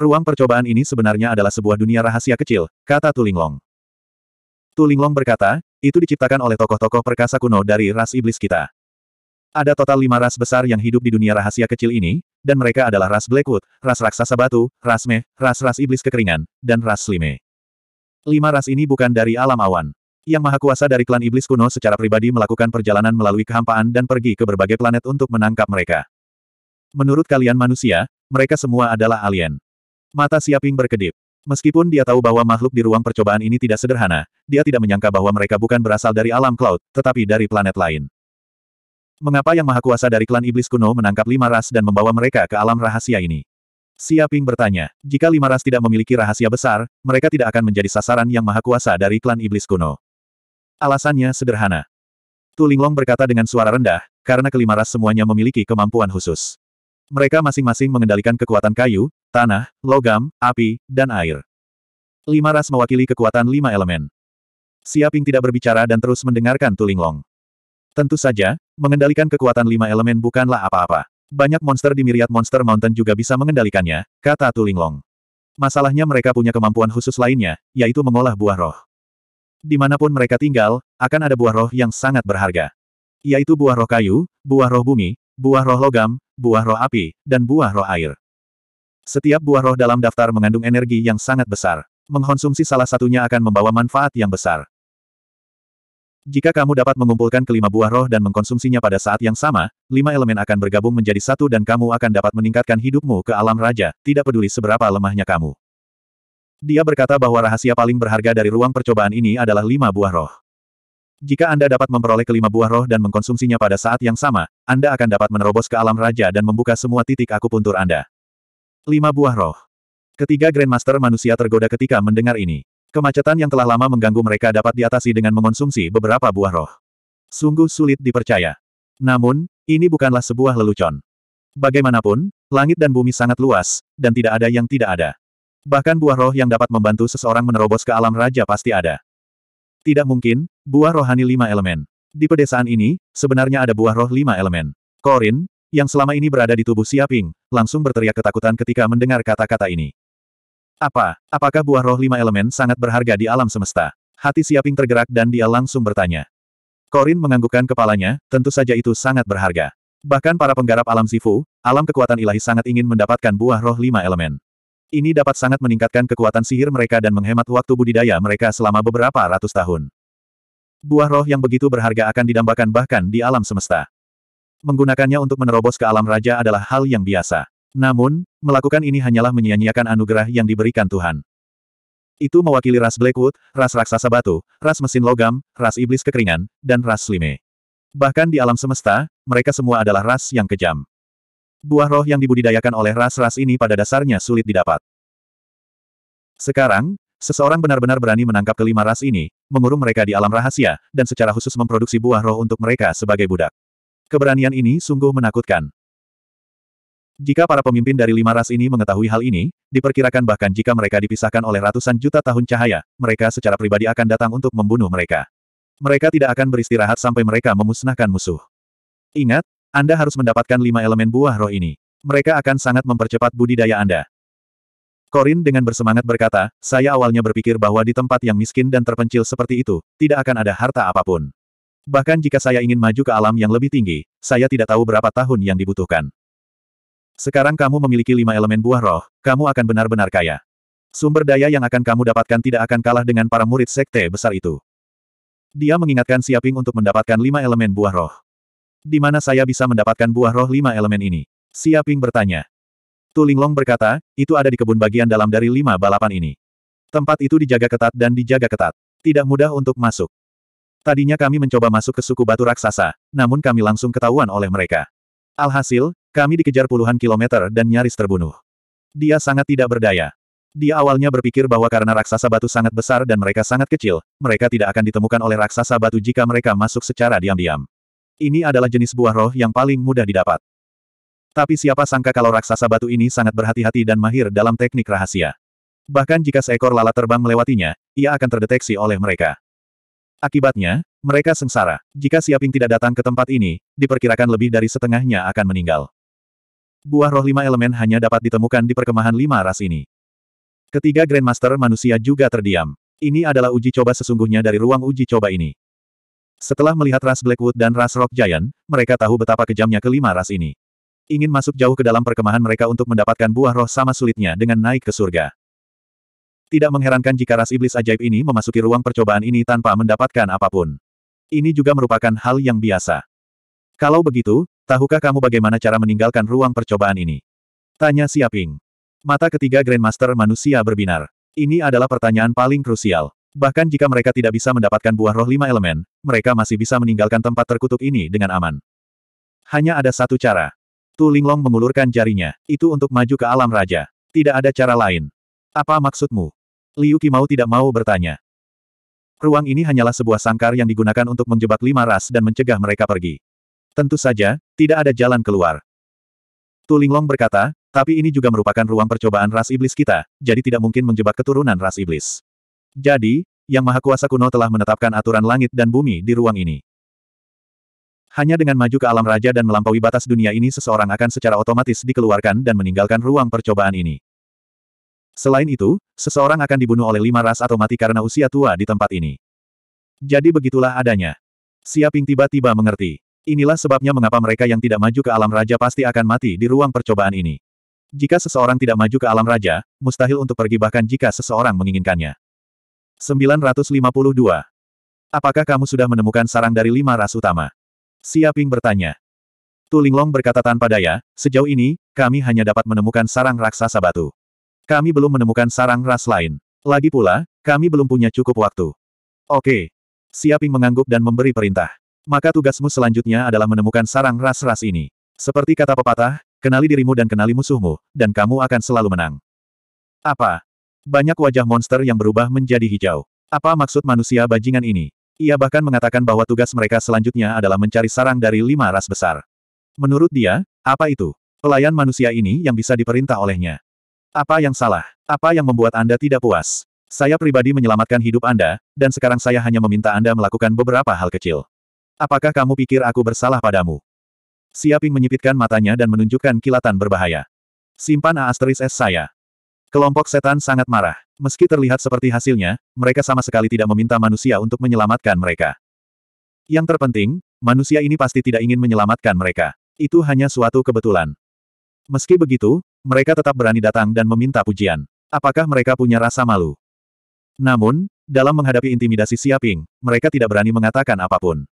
Ruang percobaan ini sebenarnya adalah sebuah dunia rahasia kecil, kata Tulinglong. Tulinglong berkata, itu diciptakan oleh tokoh-tokoh perkasa kuno dari ras iblis kita. Ada total lima ras besar yang hidup di dunia rahasia kecil ini, dan mereka adalah ras Blackwood, ras raksasa batu, ras meh, ras-ras iblis kekeringan, dan ras slime. Lima ras ini bukan dari alam awan. Yang Maha Kuasa dari klan iblis kuno secara pribadi melakukan perjalanan melalui kehampaan dan pergi ke berbagai planet untuk menangkap mereka. Menurut kalian manusia, mereka semua adalah alien. Mata Siaping berkedip. Meskipun dia tahu bahwa makhluk di ruang percobaan ini tidak sederhana, dia tidak menyangka bahwa mereka bukan berasal dari alam cloud, tetapi dari planet lain. Mengapa yang maha kuasa dari klan iblis kuno menangkap lima ras dan membawa mereka ke alam rahasia ini? Siaping bertanya, jika lima ras tidak memiliki rahasia besar, mereka tidak akan menjadi sasaran yang maha kuasa dari klan iblis kuno. Alasannya sederhana. Tulinglong berkata dengan suara rendah, karena kelima ras semuanya memiliki kemampuan khusus. Mereka masing-masing mengendalikan kekuatan kayu, tanah, logam, api, dan air. Lima ras mewakili kekuatan lima elemen. Siaping tidak berbicara dan terus mendengarkan Tulinglong. Tentu saja, mengendalikan kekuatan lima elemen bukanlah apa-apa. Banyak monster di Myriad Monster Mountain juga bisa mengendalikannya, kata Tulinglong. Masalahnya mereka punya kemampuan khusus lainnya, yaitu mengolah buah roh. Dimanapun mereka tinggal, akan ada buah roh yang sangat berharga. Yaitu buah roh kayu, buah roh bumi, buah roh logam, buah roh api, dan buah roh air. Setiap buah roh dalam daftar mengandung energi yang sangat besar. Mengkonsumsi salah satunya akan membawa manfaat yang besar. Jika kamu dapat mengumpulkan kelima buah roh dan mengkonsumsinya pada saat yang sama, lima elemen akan bergabung menjadi satu dan kamu akan dapat meningkatkan hidupmu ke alam raja, tidak peduli seberapa lemahnya kamu. Dia berkata bahwa rahasia paling berharga dari ruang percobaan ini adalah lima buah roh. Jika Anda dapat memperoleh kelima buah roh dan mengkonsumsinya pada saat yang sama, Anda akan dapat menerobos ke alam raja dan membuka semua titik akupuntur Anda. Lima buah roh. Ketiga Grandmaster manusia tergoda ketika mendengar ini. Kemacetan yang telah lama mengganggu mereka dapat diatasi dengan mengonsumsi beberapa buah roh. Sungguh sulit dipercaya. Namun, ini bukanlah sebuah lelucon. Bagaimanapun, langit dan bumi sangat luas, dan tidak ada yang tidak ada. Bahkan buah roh yang dapat membantu seseorang menerobos ke alam raja pasti ada. Tidak mungkin, buah rohani lima elemen. Di pedesaan ini, sebenarnya ada buah roh lima elemen. Korin, yang selama ini berada di tubuh Siaping, langsung berteriak ketakutan ketika mendengar kata-kata ini. Apa, apakah buah roh lima elemen sangat berharga di alam semesta? Hati Siaping tergerak dan dia langsung bertanya. Korin menganggukkan kepalanya, tentu saja itu sangat berharga. Bahkan para penggarap alam Sifu, alam kekuatan ilahi sangat ingin mendapatkan buah roh lima elemen. Ini dapat sangat meningkatkan kekuatan sihir mereka dan menghemat waktu budidaya mereka selama beberapa ratus tahun. Buah roh yang begitu berharga akan didambakan bahkan di alam semesta. Menggunakannya untuk menerobos ke alam raja adalah hal yang biasa. Namun, melakukan ini hanyalah menyia-nyiakan anugerah yang diberikan Tuhan. Itu mewakili ras Blackwood, ras raksasa batu, ras mesin logam, ras iblis kekeringan, dan ras slime. Bahkan di alam semesta, mereka semua adalah ras yang kejam. Buah roh yang dibudidayakan oleh ras-ras ini pada dasarnya sulit didapat. Sekarang, seseorang benar-benar berani menangkap kelima ras ini, mengurung mereka di alam rahasia, dan secara khusus memproduksi buah roh untuk mereka sebagai budak. Keberanian ini sungguh menakutkan. Jika para pemimpin dari lima ras ini mengetahui hal ini, diperkirakan bahkan jika mereka dipisahkan oleh ratusan juta tahun cahaya, mereka secara pribadi akan datang untuk membunuh mereka. Mereka tidak akan beristirahat sampai mereka memusnahkan musuh. Ingat, Anda harus mendapatkan lima elemen buah roh ini. Mereka akan sangat mempercepat budidaya Anda. Korin dengan bersemangat berkata, saya awalnya berpikir bahwa di tempat yang miskin dan terpencil seperti itu, tidak akan ada harta apapun. Bahkan jika saya ingin maju ke alam yang lebih tinggi, saya tidak tahu berapa tahun yang dibutuhkan. Sekarang kamu memiliki lima elemen buah roh, kamu akan benar-benar kaya. Sumber daya yang akan kamu dapatkan tidak akan kalah dengan para murid sekte besar itu. Dia mengingatkan Siaping untuk mendapatkan lima elemen buah roh. Di mana saya bisa mendapatkan buah roh lima elemen ini? Siaping bertanya. Tulinglong berkata, itu ada di kebun bagian dalam dari lima balapan ini. Tempat itu dijaga ketat dan dijaga ketat. Tidak mudah untuk masuk. Tadinya kami mencoba masuk ke suku batu raksasa, namun kami langsung ketahuan oleh mereka. Alhasil, kami dikejar puluhan kilometer dan nyaris terbunuh. Dia sangat tidak berdaya. Dia awalnya berpikir bahwa karena raksasa batu sangat besar dan mereka sangat kecil, mereka tidak akan ditemukan oleh raksasa batu jika mereka masuk secara diam-diam. Ini adalah jenis buah roh yang paling mudah didapat. Tapi siapa sangka kalau raksasa batu ini sangat berhati-hati dan mahir dalam teknik rahasia. Bahkan jika seekor lalat terbang melewatinya, ia akan terdeteksi oleh mereka. Akibatnya, mereka sengsara. Jika Siaping tidak datang ke tempat ini, diperkirakan lebih dari setengahnya akan meninggal. Buah roh lima elemen hanya dapat ditemukan di perkemahan lima ras ini. Ketiga Grandmaster manusia juga terdiam. Ini adalah uji coba sesungguhnya dari ruang uji coba ini. Setelah melihat ras Blackwood dan ras Rock Giant, mereka tahu betapa kejamnya kelima ras ini. Ingin masuk jauh ke dalam perkemahan mereka untuk mendapatkan buah roh sama sulitnya dengan naik ke surga. Tidak mengherankan jika ras iblis ajaib ini memasuki ruang percobaan ini tanpa mendapatkan apapun. Ini juga merupakan hal yang biasa. Kalau begitu, tahukah kamu bagaimana cara meninggalkan ruang percobaan ini? Tanya Siaping. Mata ketiga Grandmaster manusia berbinar. Ini adalah pertanyaan paling krusial. Bahkan jika mereka tidak bisa mendapatkan buah roh lima elemen, mereka masih bisa meninggalkan tempat terkutuk ini dengan aman. Hanya ada satu cara. Tu Linglong mengulurkan jarinya, itu untuk maju ke alam raja. Tidak ada cara lain. Apa maksudmu? Liu mau tidak mau bertanya. Ruang ini hanyalah sebuah sangkar yang digunakan untuk menjebak lima ras dan mencegah mereka pergi. Tentu saja, tidak ada jalan keluar. Tulinglong berkata, tapi ini juga merupakan ruang percobaan ras iblis kita, jadi tidak mungkin menjebak keturunan ras iblis. Jadi, Yang Maha Kuasa kuno telah menetapkan aturan langit dan bumi di ruang ini. Hanya dengan maju ke alam raja dan melampaui batas dunia ini seseorang akan secara otomatis dikeluarkan dan meninggalkan ruang percobaan ini. Selain itu, seseorang akan dibunuh oleh lima ras atau mati karena usia tua di tempat ini. Jadi begitulah adanya. Siaping tiba-tiba mengerti. Inilah sebabnya mengapa mereka yang tidak maju ke alam raja pasti akan mati di ruang percobaan ini. Jika seseorang tidak maju ke alam raja, mustahil untuk pergi bahkan jika seseorang menginginkannya. 952. Apakah kamu sudah menemukan sarang dari lima ras utama? Siaping bertanya. Tulinglong berkata tanpa daya, sejauh ini, kami hanya dapat menemukan sarang raksasa batu. Kami belum menemukan sarang ras lain. Lagi pula, kami belum punya cukup waktu. Oke. Siaping mengangguk dan memberi perintah. Maka tugasmu selanjutnya adalah menemukan sarang ras-ras ini. Seperti kata pepatah, kenali dirimu dan kenali musuhmu, dan kamu akan selalu menang. Apa? Banyak wajah monster yang berubah menjadi hijau. Apa maksud manusia bajingan ini? Ia bahkan mengatakan bahwa tugas mereka selanjutnya adalah mencari sarang dari lima ras besar. Menurut dia, apa itu? Pelayan manusia ini yang bisa diperintah olehnya. Apa yang salah? Apa yang membuat Anda tidak puas? Saya pribadi menyelamatkan hidup Anda, dan sekarang saya hanya meminta Anda melakukan beberapa hal kecil. Apakah kamu pikir aku bersalah padamu? Siaping menyipitkan matanya dan menunjukkan kilatan berbahaya. Simpan A asteris S saya. Kelompok setan sangat marah. Meski terlihat seperti hasilnya, mereka sama sekali tidak meminta manusia untuk menyelamatkan mereka. Yang terpenting, manusia ini pasti tidak ingin menyelamatkan mereka. Itu hanya suatu kebetulan. Meski begitu, mereka tetap berani datang dan meminta pujian. Apakah mereka punya rasa malu? Namun, dalam menghadapi intimidasi Siaping, mereka tidak berani mengatakan apapun.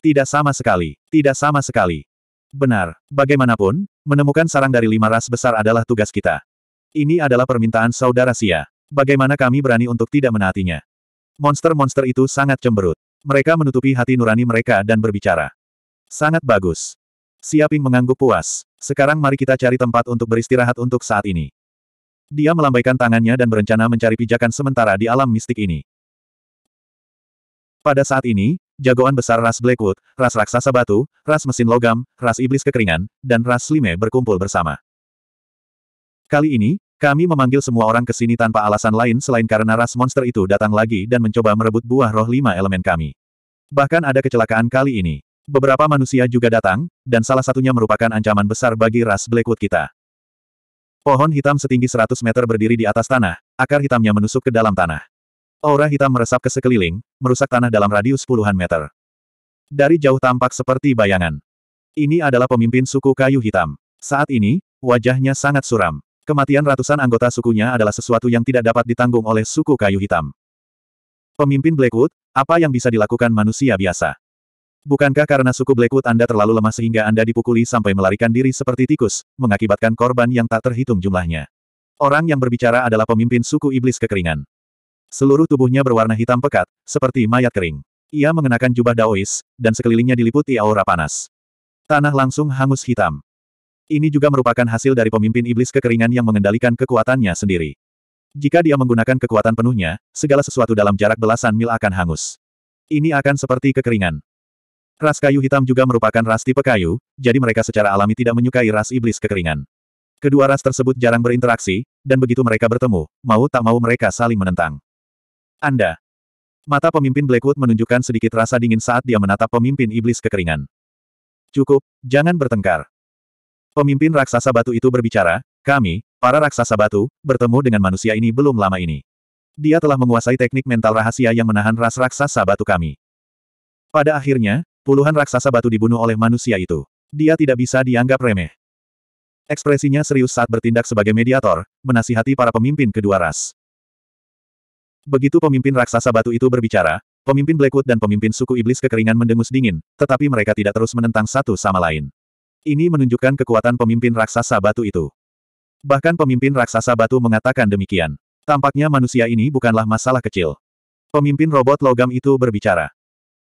Tidak sama sekali, tidak sama sekali. Benar, bagaimanapun, menemukan sarang dari lima ras besar adalah tugas kita. Ini adalah permintaan saudara Sia. Bagaimana kami berani untuk tidak menaatinya? Monster-monster itu sangat cemberut. Mereka menutupi hati nurani mereka dan berbicara. Sangat bagus. Siaping mengangguk puas. Sekarang mari kita cari tempat untuk beristirahat untuk saat ini. Dia melambaikan tangannya dan berencana mencari pijakan sementara di alam mistik ini. Pada saat ini, jagoan besar ras Blackwood, ras raksasa batu, ras mesin logam, ras iblis kekeringan, dan ras lime berkumpul bersama. Kali ini, kami memanggil semua orang ke sini tanpa alasan lain selain karena ras monster itu datang lagi dan mencoba merebut buah roh lima elemen kami. Bahkan ada kecelakaan kali ini. Beberapa manusia juga datang, dan salah satunya merupakan ancaman besar bagi ras Blackwood kita. Pohon hitam setinggi 100 meter berdiri di atas tanah, akar hitamnya menusuk ke dalam tanah. Aura hitam meresap ke sekeliling, merusak tanah dalam radius puluhan meter. Dari jauh tampak seperti bayangan. Ini adalah pemimpin suku kayu hitam. Saat ini, wajahnya sangat suram. Kematian ratusan anggota sukunya adalah sesuatu yang tidak dapat ditanggung oleh suku kayu hitam. Pemimpin Blackwood, apa yang bisa dilakukan manusia biasa? Bukankah karena suku Blackwood Anda terlalu lemah sehingga Anda dipukuli sampai melarikan diri seperti tikus, mengakibatkan korban yang tak terhitung jumlahnya? Orang yang berbicara adalah pemimpin suku iblis kekeringan. Seluruh tubuhnya berwarna hitam pekat, seperti mayat kering. Ia mengenakan jubah daois, dan sekelilingnya diliputi aura panas. Tanah langsung hangus hitam. Ini juga merupakan hasil dari pemimpin iblis kekeringan yang mengendalikan kekuatannya sendiri. Jika dia menggunakan kekuatan penuhnya, segala sesuatu dalam jarak belasan mil akan hangus. Ini akan seperti kekeringan. Ras kayu hitam juga merupakan ras tipe kayu, jadi mereka secara alami tidak menyukai ras iblis kekeringan. Kedua ras tersebut jarang berinteraksi, dan begitu mereka bertemu, mau tak mau mereka saling menentang. Anda. Mata pemimpin Blackwood menunjukkan sedikit rasa dingin saat dia menatap pemimpin iblis kekeringan. Cukup, jangan bertengkar. Pemimpin raksasa batu itu berbicara, kami, para raksasa batu, bertemu dengan manusia ini belum lama ini. Dia telah menguasai teknik mental rahasia yang menahan ras raksasa batu kami. Pada akhirnya, Puluhan raksasa batu dibunuh oleh manusia itu. Dia tidak bisa dianggap remeh. Ekspresinya serius saat bertindak sebagai mediator, menasihati para pemimpin kedua ras. Begitu pemimpin raksasa batu itu berbicara, pemimpin Blackwood dan pemimpin suku iblis kekeringan mendengus dingin, tetapi mereka tidak terus menentang satu sama lain. Ini menunjukkan kekuatan pemimpin raksasa batu itu. Bahkan pemimpin raksasa batu mengatakan demikian. Tampaknya manusia ini bukanlah masalah kecil. Pemimpin robot logam itu berbicara.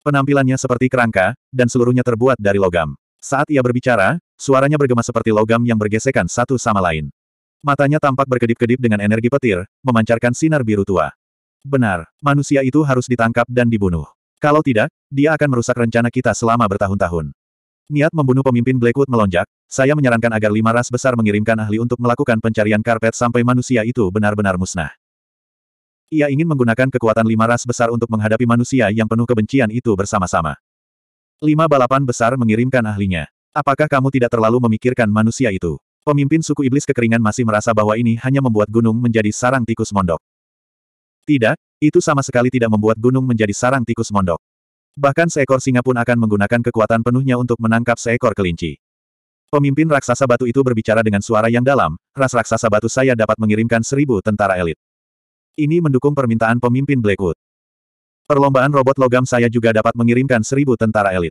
Penampilannya seperti kerangka, dan seluruhnya terbuat dari logam. Saat ia berbicara, suaranya bergema seperti logam yang bergesekan satu sama lain. Matanya tampak berkedip-kedip dengan energi petir, memancarkan sinar biru tua. Benar, manusia itu harus ditangkap dan dibunuh. Kalau tidak, dia akan merusak rencana kita selama bertahun-tahun. Niat membunuh pemimpin Blackwood melonjak, saya menyarankan agar lima ras besar mengirimkan ahli untuk melakukan pencarian karpet sampai manusia itu benar-benar musnah. Ia ingin menggunakan kekuatan lima ras besar untuk menghadapi manusia yang penuh kebencian itu bersama-sama. Lima balapan besar mengirimkan ahlinya. Apakah kamu tidak terlalu memikirkan manusia itu? Pemimpin suku iblis kekeringan masih merasa bahwa ini hanya membuat gunung menjadi sarang tikus mondok. Tidak, itu sama sekali tidak membuat gunung menjadi sarang tikus mondok. Bahkan seekor singa pun akan menggunakan kekuatan penuhnya untuk menangkap seekor kelinci. Pemimpin raksasa batu itu berbicara dengan suara yang dalam, ras raksasa batu saya dapat mengirimkan seribu tentara elit. Ini mendukung permintaan pemimpin Blackwood. Perlombaan robot logam saya juga dapat mengirimkan seribu tentara elit.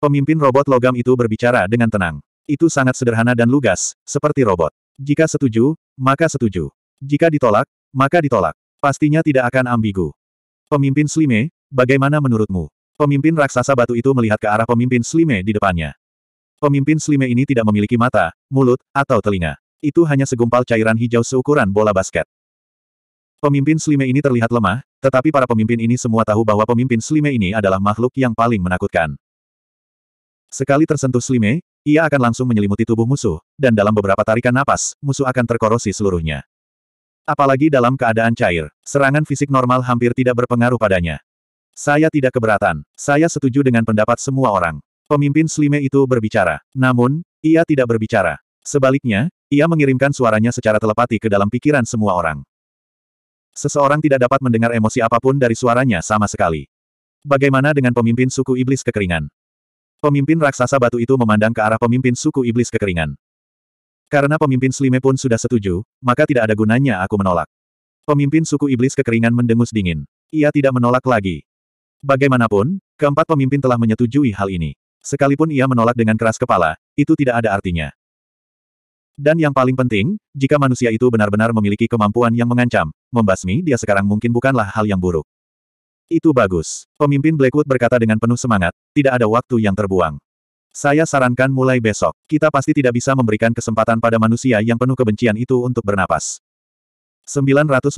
Pemimpin robot logam itu berbicara dengan tenang. Itu sangat sederhana dan lugas, seperti robot. Jika setuju, maka setuju. Jika ditolak, maka ditolak. Pastinya tidak akan ambigu. Pemimpin Slime, bagaimana menurutmu? Pemimpin raksasa batu itu melihat ke arah pemimpin Slime di depannya. Pemimpin Slime ini tidak memiliki mata, mulut, atau telinga. Itu hanya segumpal cairan hijau seukuran bola basket. Pemimpin Slime ini terlihat lemah, tetapi para pemimpin ini semua tahu bahwa pemimpin Slime ini adalah makhluk yang paling menakutkan. Sekali tersentuh Slime, ia akan langsung menyelimuti tubuh musuh, dan dalam beberapa tarikan napas, musuh akan terkorosi seluruhnya. Apalagi dalam keadaan cair, serangan fisik normal hampir tidak berpengaruh padanya. Saya tidak keberatan, saya setuju dengan pendapat semua orang. Pemimpin Slime itu berbicara, namun, ia tidak berbicara. Sebaliknya, ia mengirimkan suaranya secara telepati ke dalam pikiran semua orang. Seseorang tidak dapat mendengar emosi apapun dari suaranya sama sekali. Bagaimana dengan pemimpin suku iblis kekeringan? Pemimpin raksasa batu itu memandang ke arah pemimpin suku iblis kekeringan. Karena pemimpin Slime pun sudah setuju, maka tidak ada gunanya aku menolak. Pemimpin suku iblis kekeringan mendengus dingin. Ia tidak menolak lagi. Bagaimanapun, keempat pemimpin telah menyetujui hal ini. Sekalipun ia menolak dengan keras kepala, itu tidak ada artinya. Dan yang paling penting, jika manusia itu benar-benar memiliki kemampuan yang mengancam, membasmi dia sekarang mungkin bukanlah hal yang buruk. Itu bagus. Pemimpin Blackwood berkata dengan penuh semangat, tidak ada waktu yang terbuang. Saya sarankan mulai besok, kita pasti tidak bisa memberikan kesempatan pada manusia yang penuh kebencian itu untuk bernapas. 953.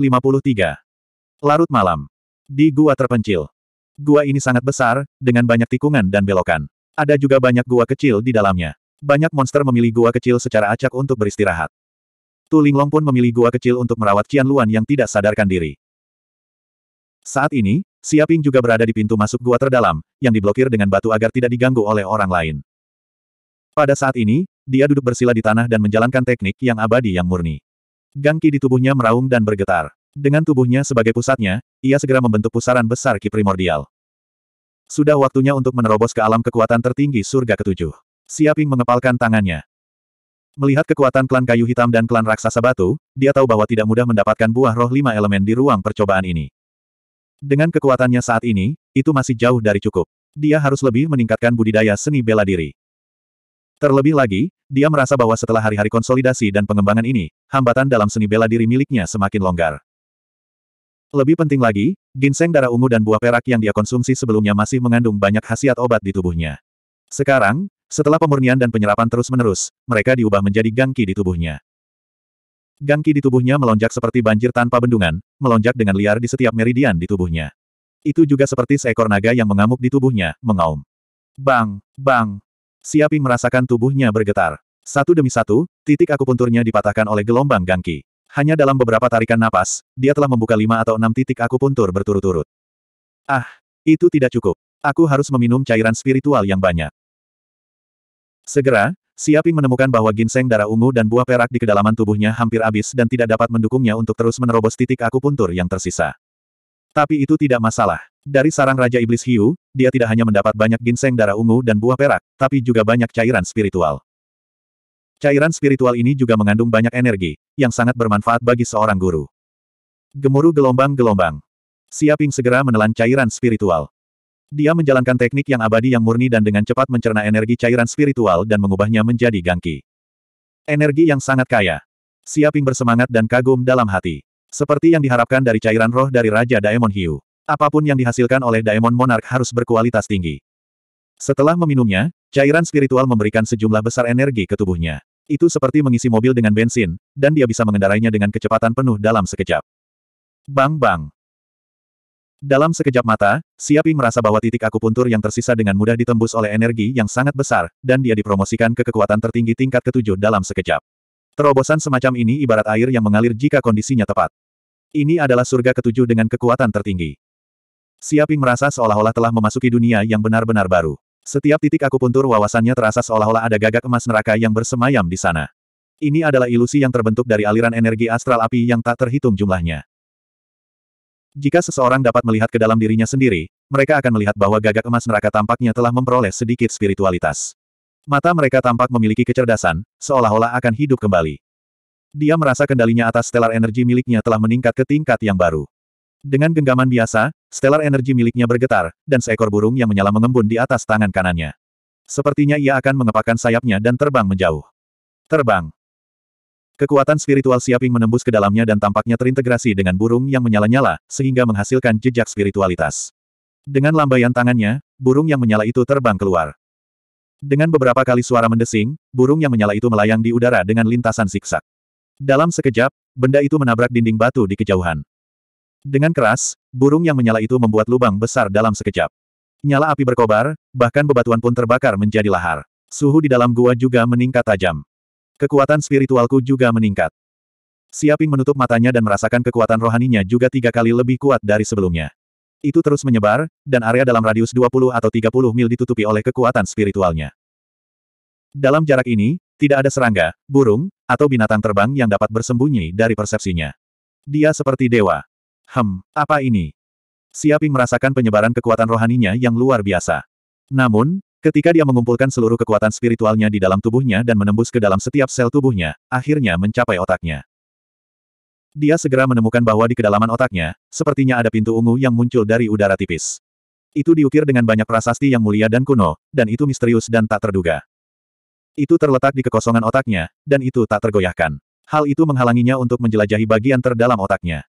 Larut malam. Di gua terpencil. Gua ini sangat besar, dengan banyak tikungan dan belokan. Ada juga banyak gua kecil di dalamnya. Banyak monster memilih gua kecil secara acak untuk beristirahat. Tu Linglong pun memilih gua kecil untuk merawat Qian Luan yang tidak sadarkan diri. Saat ini, Siaping juga berada di pintu masuk gua terdalam, yang diblokir dengan batu agar tidak diganggu oleh orang lain. Pada saat ini, dia duduk bersila di tanah dan menjalankan teknik yang abadi yang murni. Gangki di tubuhnya meraung dan bergetar. Dengan tubuhnya sebagai pusatnya, ia segera membentuk pusaran besar ki primordial. Sudah waktunya untuk menerobos ke alam kekuatan tertinggi surga ketujuh. Siaping mengepalkan tangannya. Melihat kekuatan klan kayu hitam dan klan raksasa batu, dia tahu bahwa tidak mudah mendapatkan buah roh lima elemen di ruang percobaan ini. Dengan kekuatannya saat ini, itu masih jauh dari cukup. Dia harus lebih meningkatkan budidaya seni bela diri. Terlebih lagi, dia merasa bahwa setelah hari-hari konsolidasi dan pengembangan ini, hambatan dalam seni bela diri miliknya semakin longgar. Lebih penting lagi, ginseng darah ungu dan buah perak yang dia konsumsi sebelumnya masih mengandung banyak khasiat obat di tubuhnya. Sekarang, setelah pemurnian dan penyerapan terus-menerus, mereka diubah menjadi gangki di tubuhnya. Gangki di tubuhnya melonjak seperti banjir tanpa bendungan, melonjak dengan liar di setiap meridian di tubuhnya. Itu juga seperti seekor naga yang mengamuk di tubuhnya, mengaum. Bang, bang. Siaping merasakan tubuhnya bergetar. Satu demi satu, titik akupunturnya dipatahkan oleh gelombang gangki. Hanya dalam beberapa tarikan napas, dia telah membuka lima atau enam titik akupuntur berturut-turut. Ah, itu tidak cukup. Aku harus meminum cairan spiritual yang banyak. Segera, Siapi menemukan bahwa ginseng darah ungu dan buah perak di kedalaman tubuhnya hampir habis dan tidak dapat mendukungnya untuk terus menerobos titik akupuntur yang tersisa. Tapi itu tidak masalah. Dari sarang Raja Iblis Hiu, dia tidak hanya mendapat banyak ginseng darah ungu dan buah perak, tapi juga banyak cairan spiritual. Cairan spiritual ini juga mengandung banyak energi, yang sangat bermanfaat bagi seorang guru. Gemuruh gelombang-gelombang. Siaping segera menelan cairan spiritual. Dia menjalankan teknik yang abadi yang murni dan dengan cepat mencerna energi cairan spiritual dan mengubahnya menjadi gangki. Energi yang sangat kaya. Siaping bersemangat dan kagum dalam hati. Seperti yang diharapkan dari cairan roh dari Raja Daemon Hiu. Apapun yang dihasilkan oleh Daemon Monarch harus berkualitas tinggi. Setelah meminumnya, cairan spiritual memberikan sejumlah besar energi ke tubuhnya. Itu seperti mengisi mobil dengan bensin, dan dia bisa mengendarainya dengan kecepatan penuh dalam sekejap. Bang bang. Dalam sekejap mata, Siapi merasa bahwa titik akupuntur yang tersisa dengan mudah ditembus oleh energi yang sangat besar, dan dia dipromosikan ke kekuatan tertinggi tingkat ketujuh dalam sekejap. Terobosan semacam ini ibarat air yang mengalir jika kondisinya tepat. Ini adalah surga ketujuh dengan kekuatan tertinggi. Siaping merasa seolah-olah telah memasuki dunia yang benar-benar baru. Setiap titik akupuntur, wawasannya terasa seolah-olah ada gagak emas neraka yang bersemayam di sana. Ini adalah ilusi yang terbentuk dari aliran energi astral api yang tak terhitung jumlahnya. Jika seseorang dapat melihat ke dalam dirinya sendiri, mereka akan melihat bahwa gagak emas neraka tampaknya telah memperoleh sedikit spiritualitas. Mata mereka tampak memiliki kecerdasan, seolah-olah akan hidup kembali. Dia merasa kendalinya atas stellar energi miliknya telah meningkat ke tingkat yang baru. Dengan genggaman biasa, stellar energi miliknya bergetar, dan seekor burung yang menyala mengembun di atas tangan kanannya. Sepertinya ia akan mengepakkan sayapnya dan terbang menjauh. Terbang. Kekuatan spiritual Siaping menembus ke dalamnya dan tampaknya terintegrasi dengan burung yang menyala-nyala, sehingga menghasilkan jejak spiritualitas. Dengan lambaian tangannya, burung yang menyala itu terbang keluar. Dengan beberapa kali suara mendesing, burung yang menyala itu melayang di udara dengan lintasan zigzag. Dalam sekejap, benda itu menabrak dinding batu di kejauhan. Dengan keras, burung yang menyala itu membuat lubang besar dalam sekejap. Nyala api berkobar, bahkan bebatuan pun terbakar menjadi lahar. Suhu di dalam gua juga meningkat tajam. Kekuatan spiritualku juga meningkat. Siaping menutup matanya dan merasakan kekuatan rohaninya juga tiga kali lebih kuat dari sebelumnya. Itu terus menyebar, dan area dalam radius 20 atau 30 mil ditutupi oleh kekuatan spiritualnya. Dalam jarak ini, tidak ada serangga, burung, atau binatang terbang yang dapat bersembunyi dari persepsinya. Dia seperti dewa. Hem, apa ini? Siaping merasakan penyebaran kekuatan rohaninya yang luar biasa. Namun, Ketika dia mengumpulkan seluruh kekuatan spiritualnya di dalam tubuhnya dan menembus ke dalam setiap sel tubuhnya, akhirnya mencapai otaknya. Dia segera menemukan bahwa di kedalaman otaknya, sepertinya ada pintu ungu yang muncul dari udara tipis. Itu diukir dengan banyak prasasti yang mulia dan kuno, dan itu misterius dan tak terduga. Itu terletak di kekosongan otaknya, dan itu tak tergoyahkan. Hal itu menghalanginya untuk menjelajahi bagian terdalam otaknya.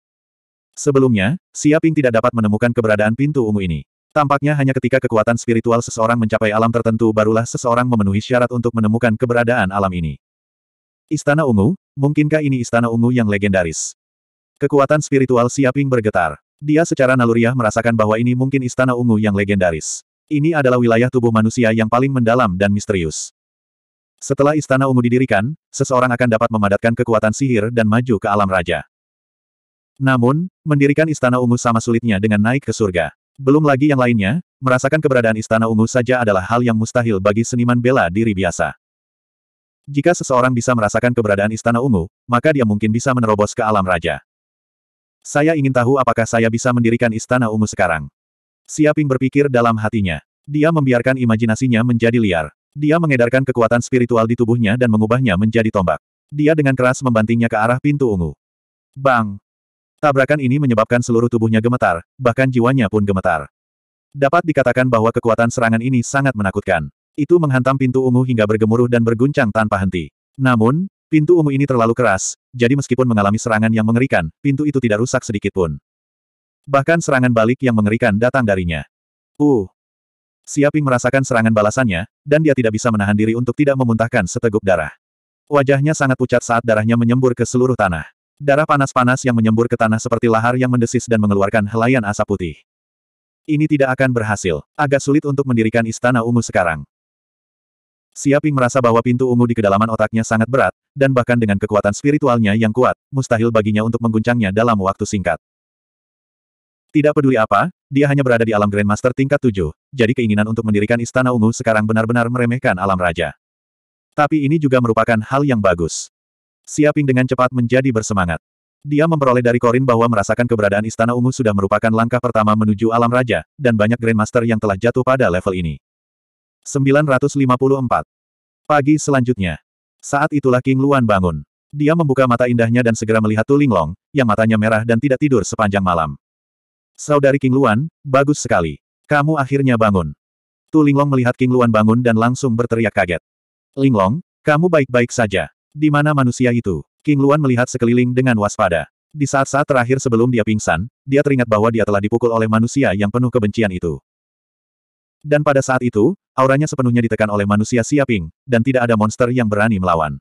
Sebelumnya, Siaping tidak dapat menemukan keberadaan pintu ungu ini. Tampaknya hanya ketika kekuatan spiritual seseorang mencapai alam tertentu barulah seseorang memenuhi syarat untuk menemukan keberadaan alam ini. Istana Ungu, mungkinkah ini Istana Ungu yang legendaris? Kekuatan spiritual Siaping bergetar. Dia secara naluriah merasakan bahwa ini mungkin Istana Ungu yang legendaris. Ini adalah wilayah tubuh manusia yang paling mendalam dan misterius. Setelah Istana Ungu didirikan, seseorang akan dapat memadatkan kekuatan sihir dan maju ke alam raja. Namun, mendirikan Istana Ungu sama sulitnya dengan naik ke surga. Belum lagi yang lainnya, merasakan keberadaan Istana Ungu saja adalah hal yang mustahil bagi seniman bela diri biasa. Jika seseorang bisa merasakan keberadaan Istana Ungu, maka dia mungkin bisa menerobos ke alam raja. Saya ingin tahu apakah saya bisa mendirikan Istana Ungu sekarang. Siaping berpikir dalam hatinya. Dia membiarkan imajinasinya menjadi liar. Dia mengedarkan kekuatan spiritual di tubuhnya dan mengubahnya menjadi tombak. Dia dengan keras membantingnya ke arah pintu ungu. Bang! Tabrakan ini menyebabkan seluruh tubuhnya gemetar, bahkan jiwanya pun gemetar. Dapat dikatakan bahwa kekuatan serangan ini sangat menakutkan. Itu menghantam pintu ungu hingga bergemuruh dan berguncang tanpa henti. Namun, pintu ungu ini terlalu keras, jadi meskipun mengalami serangan yang mengerikan, pintu itu tidak rusak sedikit pun. Bahkan serangan balik yang mengerikan datang darinya. Uh! Siaping merasakan serangan balasannya, dan dia tidak bisa menahan diri untuk tidak memuntahkan seteguk darah. Wajahnya sangat pucat saat darahnya menyembur ke seluruh tanah. Darah panas-panas yang menyembur ke tanah seperti lahar yang mendesis dan mengeluarkan helaian asap putih. Ini tidak akan berhasil. Agak sulit untuk mendirikan istana ungu sekarang. Siaping merasa bahwa pintu ungu di kedalaman otaknya sangat berat, dan bahkan dengan kekuatan spiritualnya yang kuat, mustahil baginya untuk mengguncangnya dalam waktu singkat. Tidak peduli apa, dia hanya berada di alam Grandmaster tingkat 7, jadi keinginan untuk mendirikan istana ungu sekarang benar-benar meremehkan alam raja. Tapi ini juga merupakan hal yang bagus. Siaping dengan cepat menjadi bersemangat. Dia memperoleh dari Korin bahwa merasakan keberadaan Istana Ungu sudah merupakan langkah pertama menuju alam raja, dan banyak Grandmaster yang telah jatuh pada level ini. 954. Pagi selanjutnya. Saat itulah King Luan bangun. Dia membuka mata indahnya dan segera melihat Tu Linglong, yang matanya merah dan tidak tidur sepanjang malam. Saudari King Luan, bagus sekali. Kamu akhirnya bangun. Tu Linglong melihat King Luan bangun dan langsung berteriak kaget. Linglong, kamu baik-baik saja. Di mana manusia itu? King Luan melihat sekeliling dengan waspada. Di saat-saat terakhir sebelum dia pingsan, dia teringat bahwa dia telah dipukul oleh manusia yang penuh kebencian itu. Dan pada saat itu, auranya sepenuhnya ditekan oleh manusia siaping, dan tidak ada monster yang berani melawan.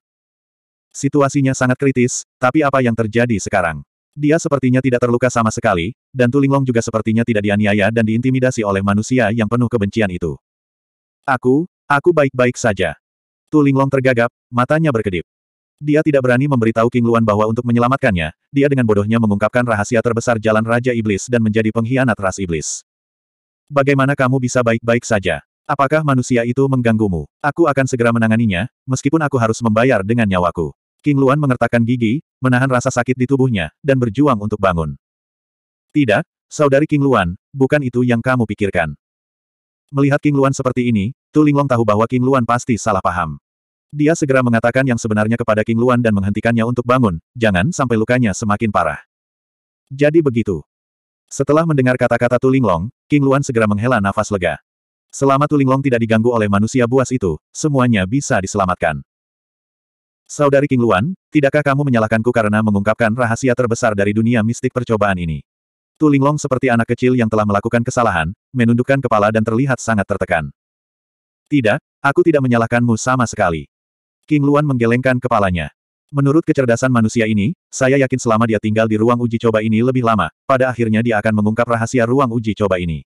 Situasinya sangat kritis, tapi apa yang terjadi sekarang? Dia sepertinya tidak terluka sama sekali, dan Tulinglong juga sepertinya tidak dianiaya dan diintimidasi oleh manusia yang penuh kebencian itu. Aku, aku baik-baik saja. Tulinglong tergagap, matanya berkedip. Dia tidak berani memberitahu King Luan bahwa untuk menyelamatkannya, dia dengan bodohnya mengungkapkan rahasia terbesar jalan Raja Iblis dan menjadi pengkhianat ras iblis. Bagaimana kamu bisa baik-baik saja? Apakah manusia itu mengganggumu? Aku akan segera menanganinya, meskipun aku harus membayar dengan nyawaku. King Luan mengertakkan gigi, menahan rasa sakit di tubuhnya, dan berjuang untuk bangun. Tidak, saudari King Luan, bukan itu yang kamu pikirkan. Melihat King Luan seperti ini, Tu Linglong tahu bahwa King Luan pasti salah paham. Dia segera mengatakan yang sebenarnya kepada King Luan dan menghentikannya untuk bangun, jangan sampai lukanya semakin parah. Jadi begitu. Setelah mendengar kata-kata Tuling Long, King Luan segera menghela nafas lega. Selama Tuling Long tidak diganggu oleh manusia buas itu, semuanya bisa diselamatkan. Saudari King Luan, tidakkah kamu menyalahkanku karena mengungkapkan rahasia terbesar dari dunia mistik percobaan ini? Tuling Long seperti anak kecil yang telah melakukan kesalahan, menundukkan kepala dan terlihat sangat tertekan. Tidak, aku tidak menyalahkanmu sama sekali. King Luan menggelengkan kepalanya. Menurut kecerdasan manusia ini, saya yakin selama dia tinggal di ruang uji coba ini lebih lama, pada akhirnya dia akan mengungkap rahasia ruang uji coba ini.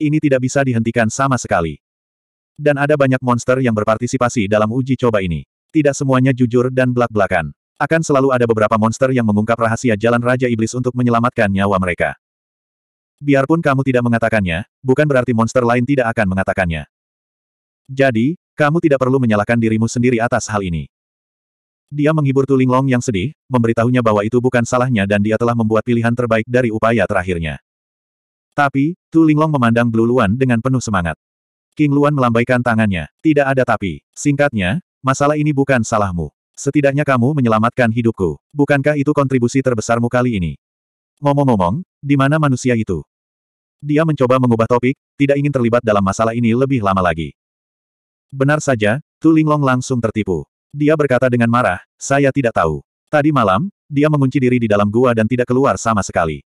Ini tidak bisa dihentikan sama sekali. Dan ada banyak monster yang berpartisipasi dalam uji coba ini. Tidak semuanya jujur dan belak-belakan. Akan selalu ada beberapa monster yang mengungkap rahasia jalan Raja Iblis untuk menyelamatkan nyawa mereka. Biarpun kamu tidak mengatakannya, bukan berarti monster lain tidak akan mengatakannya. Jadi, kamu tidak perlu menyalahkan dirimu sendiri atas hal ini. Dia menghibur Tu Linglong yang sedih, memberitahunya bahwa itu bukan salahnya dan dia telah membuat pilihan terbaik dari upaya terakhirnya. Tapi, Tu Linglong memandang Blue Luan dengan penuh semangat. King Luan melambaikan tangannya. Tidak ada tapi. Singkatnya, masalah ini bukan salahmu. Setidaknya kamu menyelamatkan hidupku. Bukankah itu kontribusi terbesarmu kali ini? Ngomong-ngomong, di mana manusia itu? Dia mencoba mengubah topik, tidak ingin terlibat dalam masalah ini lebih lama lagi. Benar saja, Tu Linglong langsung tertipu. Dia berkata dengan marah, saya tidak tahu. Tadi malam, dia mengunci diri di dalam gua dan tidak keluar sama sekali.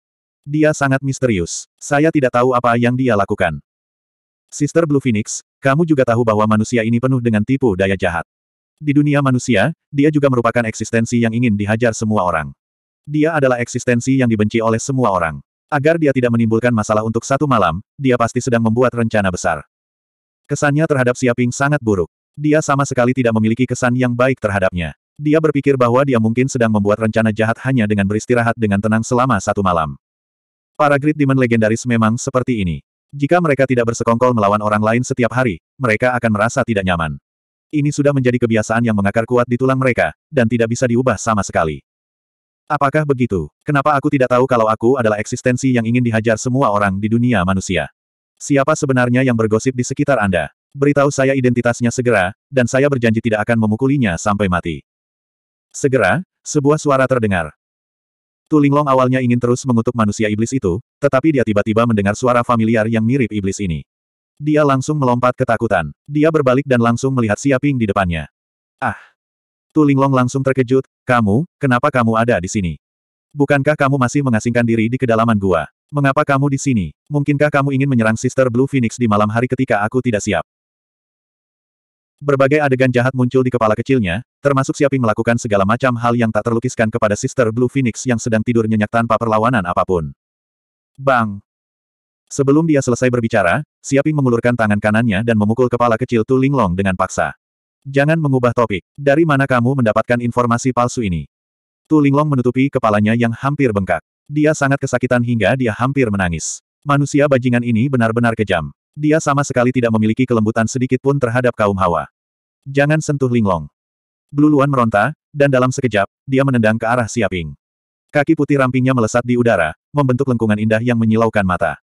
Dia sangat misterius. Saya tidak tahu apa yang dia lakukan. Sister Blue Phoenix, kamu juga tahu bahwa manusia ini penuh dengan tipu daya jahat. Di dunia manusia, dia juga merupakan eksistensi yang ingin dihajar semua orang. Dia adalah eksistensi yang dibenci oleh semua orang. Agar dia tidak menimbulkan masalah untuk satu malam, dia pasti sedang membuat rencana besar. Kesannya terhadap Siaping sangat buruk. Dia sama sekali tidak memiliki kesan yang baik terhadapnya. Dia berpikir bahwa dia mungkin sedang membuat rencana jahat hanya dengan beristirahat dengan tenang selama satu malam. Para Great Demon legendaris memang seperti ini. Jika mereka tidak bersekongkol melawan orang lain setiap hari, mereka akan merasa tidak nyaman. Ini sudah menjadi kebiasaan yang mengakar kuat di tulang mereka, dan tidak bisa diubah sama sekali. Apakah begitu? Kenapa aku tidak tahu kalau aku adalah eksistensi yang ingin dihajar semua orang di dunia manusia? Siapa sebenarnya yang bergosip di sekitar Anda? Beritahu saya identitasnya segera, dan saya berjanji tidak akan memukulinya sampai mati. Segera, sebuah suara terdengar. Tulinglong awalnya ingin terus mengutuk manusia iblis itu, tetapi dia tiba-tiba mendengar suara familiar yang mirip iblis ini. Dia langsung melompat ketakutan. Dia berbalik dan langsung melihat Siaping di depannya. Ah! Tulinglong langsung terkejut, kamu, kenapa kamu ada di sini? Bukankah kamu masih mengasingkan diri di kedalaman gua? Mengapa kamu di sini? Mungkinkah kamu ingin menyerang Sister Blue Phoenix di malam hari ketika aku tidak siap? Berbagai adegan jahat muncul di kepala kecilnya, termasuk Siaping melakukan segala macam hal yang tak terlukiskan kepada Sister Blue Phoenix yang sedang tidur nyenyak tanpa perlawanan apapun. Bang! Sebelum dia selesai berbicara, Siaping mengulurkan tangan kanannya dan memukul kepala kecil Tu Linglong dengan paksa. Jangan mengubah topik. Dari mana kamu mendapatkan informasi palsu ini? Tu Linglong menutupi kepalanya yang hampir bengkak. Dia sangat kesakitan hingga dia hampir menangis. Manusia bajingan ini benar-benar kejam. Dia sama sekali tidak memiliki kelembutan sedikit pun terhadap kaum hawa. Jangan sentuh Linglong. Bluluan meronta, dan dalam sekejap, dia menendang ke arah Siaping. Kaki putih rampingnya melesat di udara, membentuk lengkungan indah yang menyilaukan mata.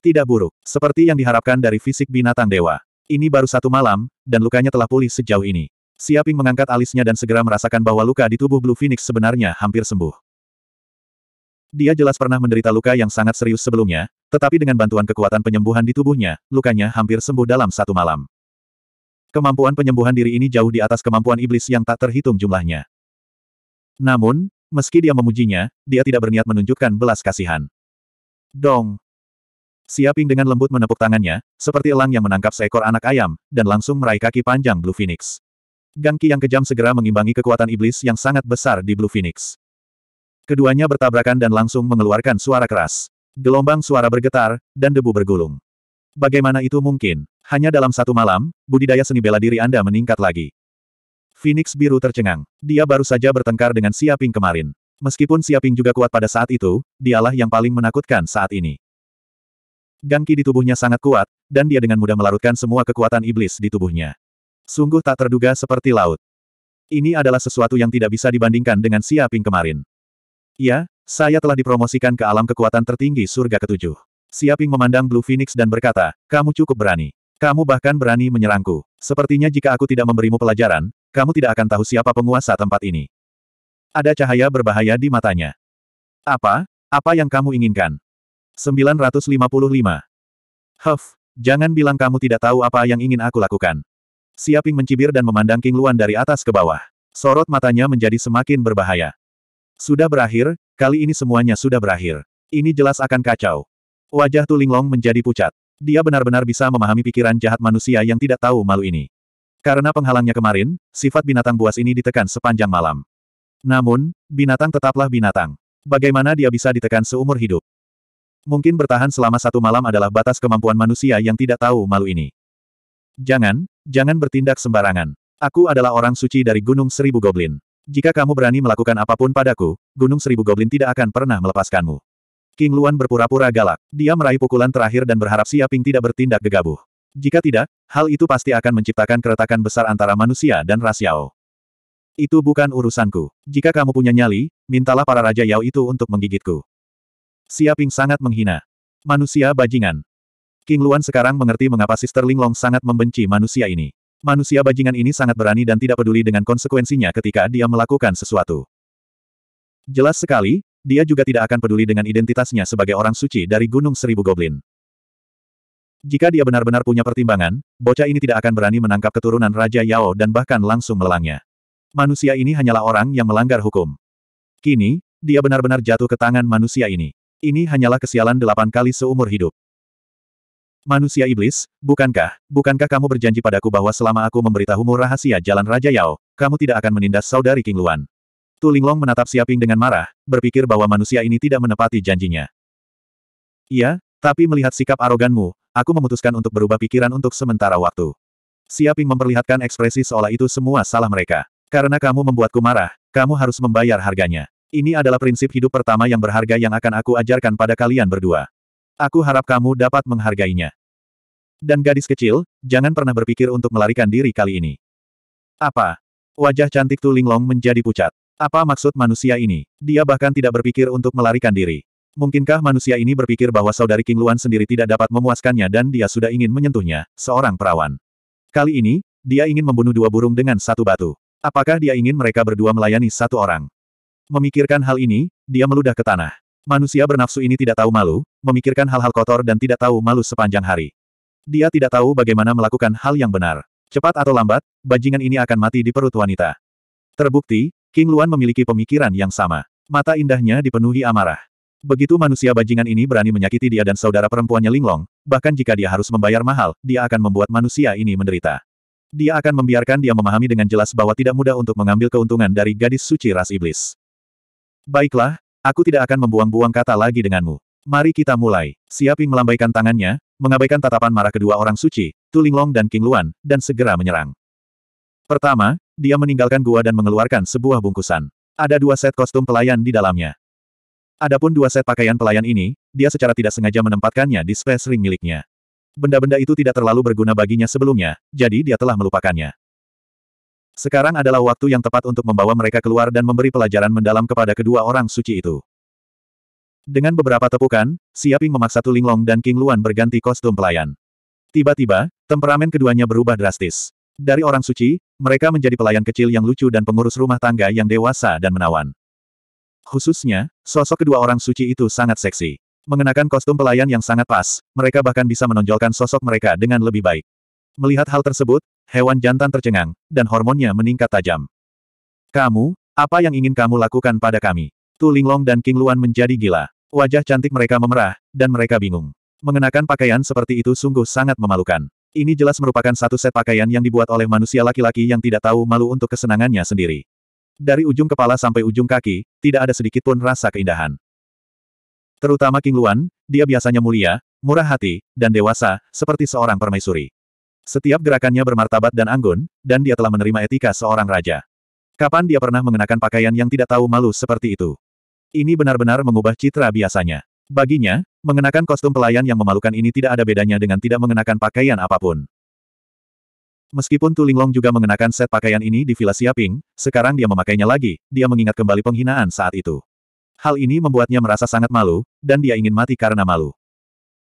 Tidak buruk, seperti yang diharapkan dari fisik binatang dewa. Ini baru satu malam, dan lukanya telah pulih sejauh ini. Siaping mengangkat alisnya dan segera merasakan bahwa luka di tubuh Blue Phoenix sebenarnya hampir sembuh. Dia jelas pernah menderita luka yang sangat serius sebelumnya, tetapi dengan bantuan kekuatan penyembuhan di tubuhnya, lukanya hampir sembuh dalam satu malam. Kemampuan penyembuhan diri ini jauh di atas kemampuan iblis yang tak terhitung jumlahnya. Namun, meski dia memujinya, dia tidak berniat menunjukkan belas kasihan. Dong! Siaping dengan lembut menepuk tangannya, seperti elang yang menangkap seekor anak ayam, dan langsung meraih kaki panjang Blue Phoenix. Gangki yang kejam segera mengimbangi kekuatan iblis yang sangat besar di Blue Phoenix. Keduanya bertabrakan dan langsung mengeluarkan suara keras. Gelombang suara bergetar, dan debu bergulung. Bagaimana itu mungkin? Hanya dalam satu malam, budidaya seni bela diri Anda meningkat lagi. Phoenix biru tercengang. Dia baru saja bertengkar dengan Siaping kemarin. Meskipun Siaping juga kuat pada saat itu, dialah yang paling menakutkan saat ini. Gangki di tubuhnya sangat kuat, dan dia dengan mudah melarutkan semua kekuatan iblis di tubuhnya. Sungguh tak terduga seperti laut. Ini adalah sesuatu yang tidak bisa dibandingkan dengan Siaping kemarin. Ya, saya telah dipromosikan ke alam kekuatan tertinggi surga ketujuh. Siaping memandang Blue Phoenix dan berkata, kamu cukup berani. Kamu bahkan berani menyerangku. Sepertinya jika aku tidak memberimu pelajaran, kamu tidak akan tahu siapa penguasa tempat ini. Ada cahaya berbahaya di matanya. Apa? Apa yang kamu inginkan? 955. Huff, jangan bilang kamu tidak tahu apa yang ingin aku lakukan. Siaping mencibir dan memandang King Luan dari atas ke bawah. Sorot matanya menjadi semakin berbahaya. Sudah berakhir, kali ini semuanya sudah berakhir. Ini jelas akan kacau. Wajah Tulinglong menjadi pucat. Dia benar-benar bisa memahami pikiran jahat manusia yang tidak tahu malu ini. Karena penghalangnya kemarin, sifat binatang buas ini ditekan sepanjang malam. Namun, binatang tetaplah binatang. Bagaimana dia bisa ditekan seumur hidup? Mungkin bertahan selama satu malam adalah batas kemampuan manusia yang tidak tahu malu ini. Jangan, jangan bertindak sembarangan. Aku adalah orang suci dari Gunung Seribu Goblin. Jika kamu berani melakukan apapun padaku, Gunung Seribu Goblin tidak akan pernah melepaskanmu. King Luan berpura-pura galak. Dia meraih pukulan terakhir dan berharap Siaping tidak bertindak gegabah. Jika tidak, hal itu pasti akan menciptakan keretakan besar antara manusia dan ras Yao. Itu bukan urusanku. Jika kamu punya nyali, mintalah para Raja Yao itu untuk menggigitku. Siaping sangat menghina. Manusia bajingan. King Luan sekarang mengerti mengapa Sister Linglong sangat membenci manusia ini. Manusia bajingan ini sangat berani dan tidak peduli dengan konsekuensinya ketika dia melakukan sesuatu. Jelas sekali, dia juga tidak akan peduli dengan identitasnya sebagai orang suci dari Gunung Seribu Goblin. Jika dia benar-benar punya pertimbangan, bocah ini tidak akan berani menangkap keturunan Raja Yao dan bahkan langsung melangnya. Manusia ini hanyalah orang yang melanggar hukum. Kini, dia benar-benar jatuh ke tangan manusia ini. Ini hanyalah kesialan delapan kali seumur hidup. Manusia iblis, bukankah, bukankah kamu berjanji padaku bahwa selama aku memberitahumu rahasia jalan Raja Yao, kamu tidak akan menindas saudari King Luan? Tu Linglong menatap Siaping dengan marah, berpikir bahwa manusia ini tidak menepati janjinya. Iya, tapi melihat sikap aroganmu, aku memutuskan untuk berubah pikiran untuk sementara waktu. Siaping memperlihatkan ekspresi seolah itu semua salah mereka. Karena kamu membuatku marah, kamu harus membayar harganya. Ini adalah prinsip hidup pertama yang berharga yang akan aku ajarkan pada kalian berdua. Aku harap kamu dapat menghargainya. Dan gadis kecil, jangan pernah berpikir untuk melarikan diri kali ini. Apa? Wajah cantik Tu Linglong menjadi pucat. Apa maksud manusia ini? Dia bahkan tidak berpikir untuk melarikan diri. Mungkinkah manusia ini berpikir bahwa saudari King Luan sendiri tidak dapat memuaskannya dan dia sudah ingin menyentuhnya, seorang perawan. Kali ini, dia ingin membunuh dua burung dengan satu batu. Apakah dia ingin mereka berdua melayani satu orang? Memikirkan hal ini, dia meludah ke tanah. Manusia bernafsu ini tidak tahu malu, memikirkan hal-hal kotor dan tidak tahu malu sepanjang hari. Dia tidak tahu bagaimana melakukan hal yang benar. Cepat atau lambat, bajingan ini akan mati di perut wanita. Terbukti, King Luan memiliki pemikiran yang sama. Mata indahnya dipenuhi amarah. Begitu manusia bajingan ini berani menyakiti dia dan saudara perempuannya Linglong, bahkan jika dia harus membayar mahal, dia akan membuat manusia ini menderita. Dia akan membiarkan dia memahami dengan jelas bahwa tidak mudah untuk mengambil keuntungan dari gadis suci ras iblis. Baiklah, Aku tidak akan membuang-buang kata lagi denganmu. Mari kita mulai. Siaping melambaikan tangannya, mengabaikan tatapan marah kedua orang suci, Tulinglong dan King Luan, dan segera menyerang. Pertama, dia meninggalkan gua dan mengeluarkan sebuah bungkusan. Ada dua set kostum pelayan di dalamnya. Adapun dua set pakaian pelayan ini, dia secara tidak sengaja menempatkannya di space ring miliknya. Benda-benda itu tidak terlalu berguna baginya sebelumnya, jadi dia telah melupakannya. Sekarang adalah waktu yang tepat untuk membawa mereka keluar dan memberi pelajaran mendalam kepada kedua orang suci itu. Dengan beberapa tepukan, Siaping memaksa Linglong dan King Luan berganti kostum pelayan. Tiba-tiba, temperamen keduanya berubah drastis. Dari orang suci, mereka menjadi pelayan kecil yang lucu dan pengurus rumah tangga yang dewasa dan menawan. Khususnya, sosok kedua orang suci itu sangat seksi. Mengenakan kostum pelayan yang sangat pas, mereka bahkan bisa menonjolkan sosok mereka dengan lebih baik. Melihat hal tersebut, hewan jantan tercengang, dan hormonnya meningkat tajam. Kamu, apa yang ingin kamu lakukan pada kami? Tu Linglong dan King Luan menjadi gila. Wajah cantik mereka memerah, dan mereka bingung. Mengenakan pakaian seperti itu sungguh sangat memalukan. Ini jelas merupakan satu set pakaian yang dibuat oleh manusia laki-laki yang tidak tahu malu untuk kesenangannya sendiri. Dari ujung kepala sampai ujung kaki, tidak ada sedikit pun rasa keindahan. Terutama King Luan, dia biasanya mulia, murah hati, dan dewasa, seperti seorang permaisuri. Setiap gerakannya bermartabat dan anggun, dan dia telah menerima etika seorang raja. Kapan dia pernah mengenakan pakaian yang tidak tahu malu seperti itu? Ini benar-benar mengubah citra biasanya. Baginya, mengenakan kostum pelayan yang memalukan ini tidak ada bedanya dengan tidak mengenakan pakaian apapun. Meskipun Tulinglong juga mengenakan set pakaian ini di Villa Siaping, sekarang dia memakainya lagi, dia mengingat kembali penghinaan saat itu. Hal ini membuatnya merasa sangat malu, dan dia ingin mati karena malu.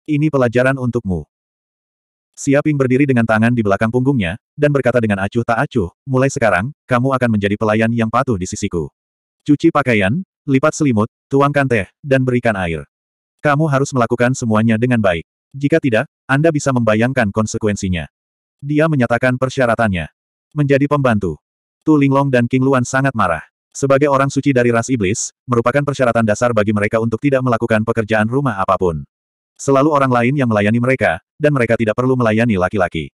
Ini pelajaran untukmu. Siaping berdiri dengan tangan di belakang punggungnya, dan berkata dengan acuh tak acuh, mulai sekarang, kamu akan menjadi pelayan yang patuh di sisiku. Cuci pakaian, lipat selimut, tuangkan teh, dan berikan air. Kamu harus melakukan semuanya dengan baik. Jika tidak, Anda bisa membayangkan konsekuensinya. Dia menyatakan persyaratannya. Menjadi pembantu. Tu Linglong dan King Luan sangat marah. Sebagai orang suci dari ras iblis, merupakan persyaratan dasar bagi mereka untuk tidak melakukan pekerjaan rumah apapun. Selalu orang lain yang melayani mereka, dan mereka tidak perlu melayani laki-laki.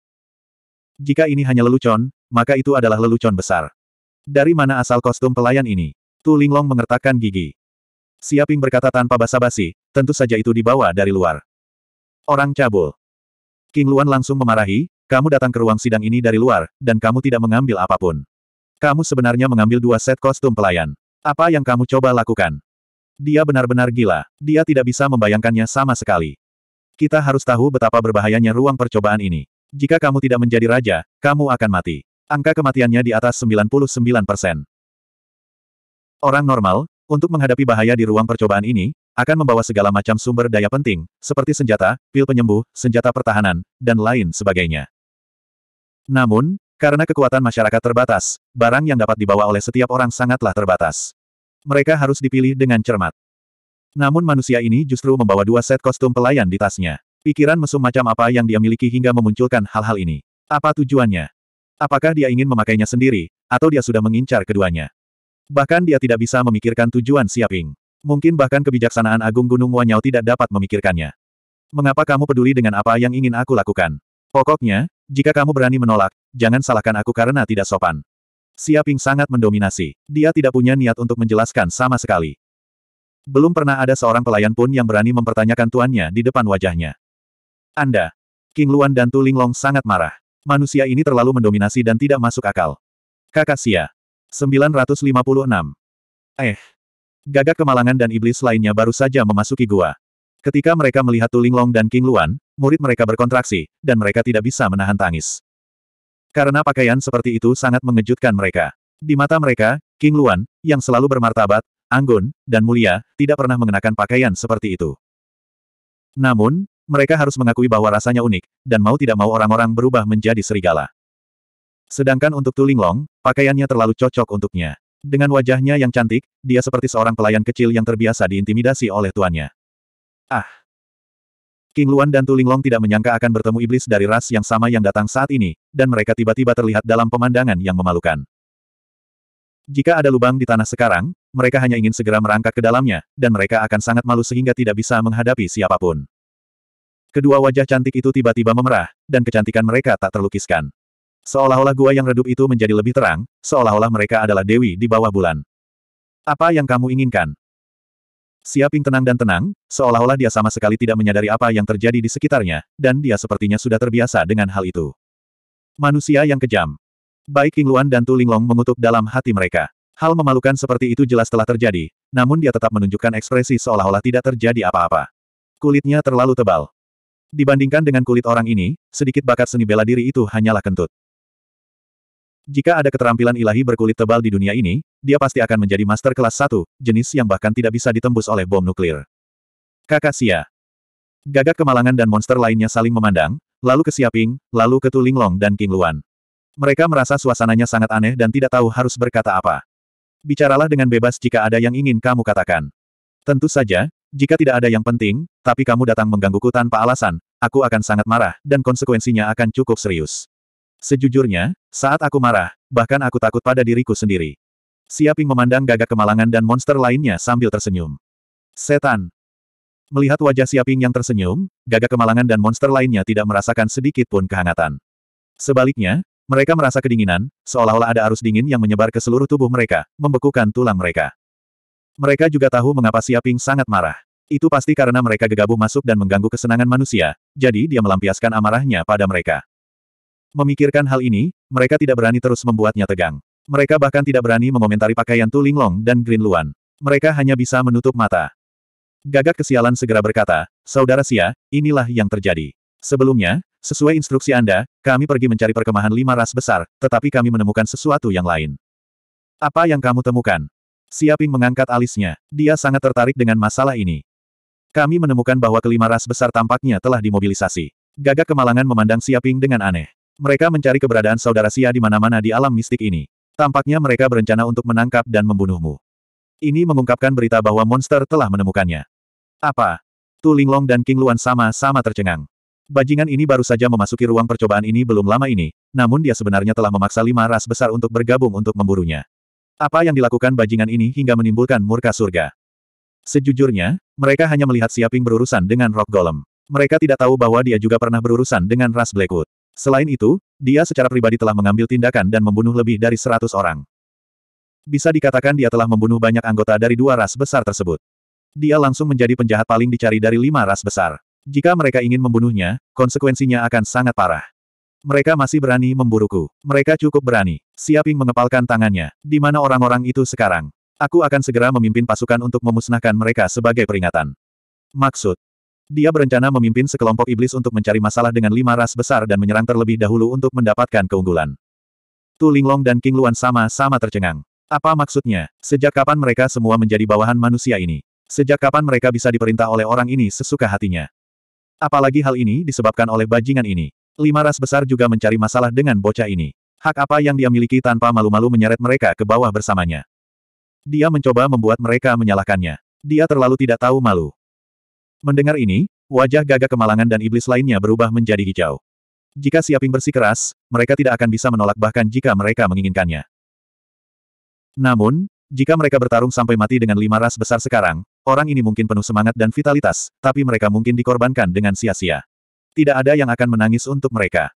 Jika ini hanya lelucon, maka itu adalah lelucon besar. Dari mana asal kostum pelayan ini? Tu Linglong mengertakkan gigi. Siaping berkata tanpa basa-basi, tentu saja itu dibawa dari luar. Orang cabul. King Luan langsung memarahi, kamu datang ke ruang sidang ini dari luar, dan kamu tidak mengambil apapun. Kamu sebenarnya mengambil dua set kostum pelayan. Apa yang kamu coba lakukan? Dia benar-benar gila. Dia tidak bisa membayangkannya sama sekali. Kita harus tahu betapa berbahayanya ruang percobaan ini. Jika kamu tidak menjadi raja, kamu akan mati. Angka kematiannya di atas 99 Orang normal, untuk menghadapi bahaya di ruang percobaan ini, akan membawa segala macam sumber daya penting, seperti senjata, pil penyembuh, senjata pertahanan, dan lain sebagainya. Namun, karena kekuatan masyarakat terbatas, barang yang dapat dibawa oleh setiap orang sangatlah terbatas. Mereka harus dipilih dengan cermat. Namun manusia ini justru membawa dua set kostum pelayan di tasnya. Pikiran mesum macam apa yang dia miliki hingga memunculkan hal-hal ini? Apa tujuannya? Apakah dia ingin memakainya sendiri, atau dia sudah mengincar keduanya? Bahkan dia tidak bisa memikirkan tujuan Siaping. Mungkin bahkan kebijaksanaan Agung Gunung Wanyau tidak dapat memikirkannya. Mengapa kamu peduli dengan apa yang ingin aku lakukan? Pokoknya, jika kamu berani menolak, jangan salahkan aku karena tidak sopan. Siaping sangat mendominasi. Dia tidak punya niat untuk menjelaskan sama sekali. Belum pernah ada seorang pelayan pun yang berani mempertanyakan tuannya di depan wajahnya. Anda, King Luan dan Tu Linglong sangat marah. Manusia ini terlalu mendominasi dan tidak masuk akal. Kakak Sia. 956. Eh. Gagak kemalangan dan iblis lainnya baru saja memasuki gua. Ketika mereka melihat Tu Linglong dan King Luan, murid mereka berkontraksi, dan mereka tidak bisa menahan tangis. Karena pakaian seperti itu sangat mengejutkan mereka. Di mata mereka, King Luan, yang selalu bermartabat, anggun, dan mulia, tidak pernah mengenakan pakaian seperti itu. Namun, mereka harus mengakui bahwa rasanya unik, dan mau tidak mau orang-orang berubah menjadi serigala. Sedangkan untuk Tuling Long, pakaiannya terlalu cocok untuknya. Dengan wajahnya yang cantik, dia seperti seorang pelayan kecil yang terbiasa diintimidasi oleh tuannya. Ah! King Luan dan Tuling Long tidak menyangka akan bertemu iblis dari ras yang sama yang datang saat ini, dan mereka tiba-tiba terlihat dalam pemandangan yang memalukan. Jika ada lubang di tanah sekarang, mereka hanya ingin segera merangkak ke dalamnya, dan mereka akan sangat malu sehingga tidak bisa menghadapi siapapun. Kedua wajah cantik itu tiba-tiba memerah, dan kecantikan mereka tak terlukiskan. Seolah-olah gua yang redup itu menjadi lebih terang, seolah-olah mereka adalah dewi di bawah bulan. Apa yang kamu inginkan? Siaping tenang dan tenang, seolah-olah dia sama sekali tidak menyadari apa yang terjadi di sekitarnya, dan dia sepertinya sudah terbiasa dengan hal itu. Manusia yang kejam. Baik King Luan dan Tu Linglong mengutuk dalam hati mereka. Hal memalukan seperti itu jelas telah terjadi, namun dia tetap menunjukkan ekspresi seolah-olah tidak terjadi apa-apa. Kulitnya terlalu tebal. Dibandingkan dengan kulit orang ini, sedikit bakat seni bela diri itu hanyalah kentut. Jika ada keterampilan ilahi berkulit tebal di dunia ini, dia pasti akan menjadi master kelas satu, jenis yang bahkan tidak bisa ditembus oleh bom nuklir. Kakak Sia, Gagak kemalangan dan monster lainnya saling memandang, lalu ke Siaping, lalu ke Tulinglong dan King Luan. Mereka merasa suasananya sangat aneh dan tidak tahu harus berkata apa. Bicaralah dengan bebas jika ada yang ingin kamu katakan. Tentu saja, jika tidak ada yang penting, tapi kamu datang menggangguku tanpa alasan, aku akan sangat marah, dan konsekuensinya akan cukup serius. Sejujurnya, saat aku marah, bahkan aku takut pada diriku sendiri. Siaping memandang gagak kemalangan dan monster lainnya sambil tersenyum. Setan. Melihat wajah Siaping yang tersenyum, gagak kemalangan dan monster lainnya tidak merasakan sedikit pun kehangatan. Sebaliknya, mereka merasa kedinginan, seolah-olah ada arus dingin yang menyebar ke seluruh tubuh mereka, membekukan tulang mereka. Mereka juga tahu mengapa Siaping sangat marah. Itu pasti karena mereka gegabah masuk dan mengganggu kesenangan manusia, jadi dia melampiaskan amarahnya pada mereka. Memikirkan hal ini, mereka tidak berani terus membuatnya tegang. Mereka bahkan tidak berani mengomentari pakaian Tu Linglong dan Green Luan. Mereka hanya bisa menutup mata. Gagak kesialan segera berkata, Saudara Sia, inilah yang terjadi. Sebelumnya, sesuai instruksi Anda, kami pergi mencari perkemahan lima ras besar, tetapi kami menemukan sesuatu yang lain. Apa yang kamu temukan? Siaping mengangkat alisnya. Dia sangat tertarik dengan masalah ini. Kami menemukan bahwa kelima ras besar tampaknya telah dimobilisasi. Gagak kemalangan memandang Siaping dengan aneh. Mereka mencari keberadaan saudara Sia di mana-mana di alam mistik ini. Tampaknya mereka berencana untuk menangkap dan membunuhmu. Ini mengungkapkan berita bahwa monster telah menemukannya. Apa? Tu Linglong dan King Luan sama-sama tercengang. Bajingan ini baru saja memasuki ruang percobaan ini belum lama ini, namun dia sebenarnya telah memaksa lima ras besar untuk bergabung untuk memburunya. Apa yang dilakukan bajingan ini hingga menimbulkan murka surga? Sejujurnya, mereka hanya melihat Siaping berurusan dengan Rock Golem. Mereka tidak tahu bahwa dia juga pernah berurusan dengan ras Blackwood. Selain itu, dia secara pribadi telah mengambil tindakan dan membunuh lebih dari seratus orang. Bisa dikatakan dia telah membunuh banyak anggota dari dua ras besar tersebut. Dia langsung menjadi penjahat paling dicari dari lima ras besar. Jika mereka ingin membunuhnya, konsekuensinya akan sangat parah. Mereka masih berani memburuku. Mereka cukup berani. Siaping mengepalkan tangannya. Di mana orang-orang itu sekarang? Aku akan segera memimpin pasukan untuk memusnahkan mereka sebagai peringatan. Maksud, dia berencana memimpin sekelompok iblis untuk mencari masalah dengan lima ras besar dan menyerang terlebih dahulu untuk mendapatkan keunggulan. Tu Linglong dan King Luan sama-sama tercengang. Apa maksudnya? Sejak kapan mereka semua menjadi bawahan manusia ini? Sejak kapan mereka bisa diperintah oleh orang ini sesuka hatinya? Apalagi hal ini disebabkan oleh bajingan ini. Lima ras besar juga mencari masalah dengan bocah ini. Hak apa yang dia miliki tanpa malu-malu menyeret mereka ke bawah bersamanya? Dia mencoba membuat mereka menyalahkannya. Dia terlalu tidak tahu malu. Mendengar ini, wajah gagak kemalangan dan iblis lainnya berubah menjadi hijau. Jika Siaping bersikeras, mereka tidak akan bisa menolak bahkan jika mereka menginginkannya. Namun, jika mereka bertarung sampai mati dengan lima ras besar sekarang, orang ini mungkin penuh semangat dan vitalitas, tapi mereka mungkin dikorbankan dengan sia-sia. Tidak ada yang akan menangis untuk mereka.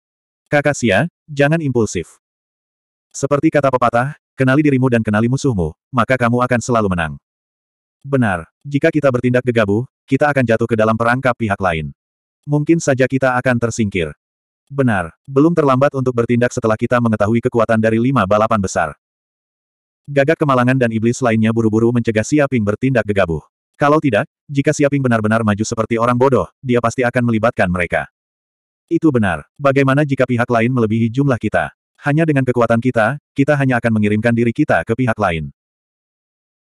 Kakak Sia, jangan impulsif. Seperti kata pepatah, kenali dirimu dan kenali musuhmu, maka kamu akan selalu menang. Benar, jika kita bertindak gegabah, kita akan jatuh ke dalam perangkap pihak lain. Mungkin saja kita akan tersingkir. Benar, belum terlambat untuk bertindak setelah kita mengetahui kekuatan dari lima balapan besar. Gagak kemalangan dan iblis lainnya buru-buru mencegah Siaping bertindak gegabah. Kalau tidak, jika Siaping benar-benar maju seperti orang bodoh, dia pasti akan melibatkan mereka. Itu benar. Bagaimana jika pihak lain melebihi jumlah kita? Hanya dengan kekuatan kita, kita hanya akan mengirimkan diri kita ke pihak lain.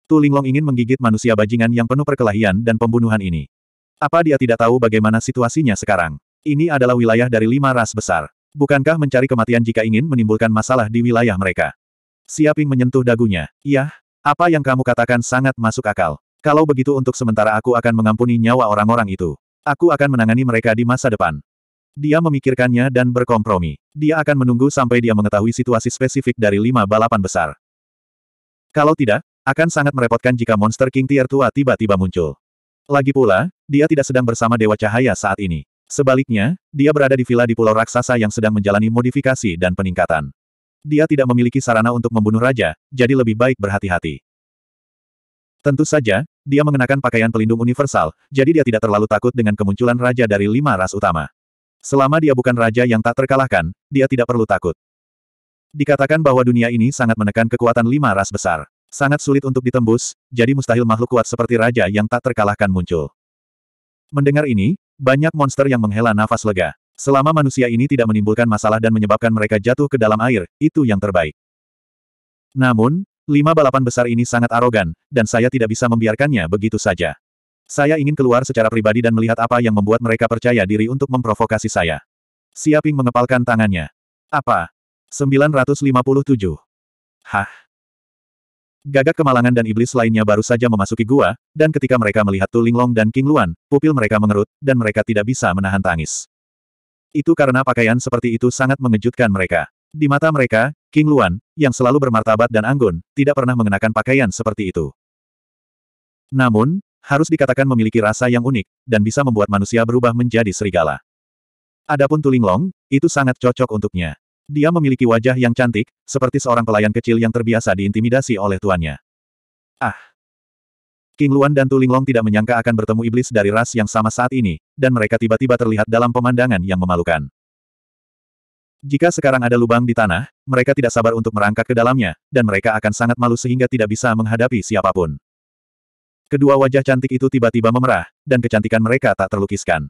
Tu Linglong ingin menggigit manusia bajingan yang penuh perkelahian dan pembunuhan ini. Apa dia tidak tahu bagaimana situasinya sekarang? Ini adalah wilayah dari lima ras besar. Bukankah mencari kematian jika ingin menimbulkan masalah di wilayah mereka? Siaping menyentuh dagunya. Iya. apa yang kamu katakan sangat masuk akal. Kalau begitu untuk sementara aku akan mengampuni nyawa orang-orang itu. Aku akan menangani mereka di masa depan. Dia memikirkannya dan berkompromi. Dia akan menunggu sampai dia mengetahui situasi spesifik dari lima balapan besar. Kalau tidak, akan sangat merepotkan jika monster King Tier tua tiba-tiba muncul. Lagi pula, dia tidak sedang bersama Dewa Cahaya saat ini. Sebaliknya, dia berada di villa di Pulau Raksasa yang sedang menjalani modifikasi dan peningkatan. Dia tidak memiliki sarana untuk membunuh raja, jadi lebih baik berhati-hati. Tentu saja, dia mengenakan pakaian pelindung universal, jadi dia tidak terlalu takut dengan kemunculan raja dari lima ras utama. Selama dia bukan raja yang tak terkalahkan, dia tidak perlu takut. Dikatakan bahwa dunia ini sangat menekan kekuatan lima ras besar. Sangat sulit untuk ditembus, jadi mustahil makhluk kuat seperti raja yang tak terkalahkan muncul. Mendengar ini, banyak monster yang menghela nafas lega. Selama manusia ini tidak menimbulkan masalah dan menyebabkan mereka jatuh ke dalam air, itu yang terbaik. Namun, lima balapan besar ini sangat arogan, dan saya tidak bisa membiarkannya begitu saja. Saya ingin keluar secara pribadi dan melihat apa yang membuat mereka percaya diri untuk memprovokasi saya. Siaping mengepalkan tangannya. Apa? 957. Hah? Gagak kemalangan dan iblis lainnya baru saja memasuki gua, dan ketika mereka melihat Tu Linglong dan King Luan, pupil mereka mengerut, dan mereka tidak bisa menahan tangis. Itu karena pakaian seperti itu sangat mengejutkan mereka. Di mata mereka, King Luan, yang selalu bermartabat dan anggun, tidak pernah mengenakan pakaian seperti itu. Namun, harus dikatakan memiliki rasa yang unik, dan bisa membuat manusia berubah menjadi serigala. Adapun Tu Linglong, itu sangat cocok untuknya. Dia memiliki wajah yang cantik, seperti seorang pelayan kecil yang terbiasa diintimidasi oleh tuannya. Ah! King Luan dan Tu Linglong tidak menyangka akan bertemu iblis dari ras yang sama saat ini, dan mereka tiba-tiba terlihat dalam pemandangan yang memalukan. Jika sekarang ada lubang di tanah, mereka tidak sabar untuk merangkak ke dalamnya, dan mereka akan sangat malu sehingga tidak bisa menghadapi siapapun. Kedua wajah cantik itu tiba-tiba memerah, dan kecantikan mereka tak terlukiskan.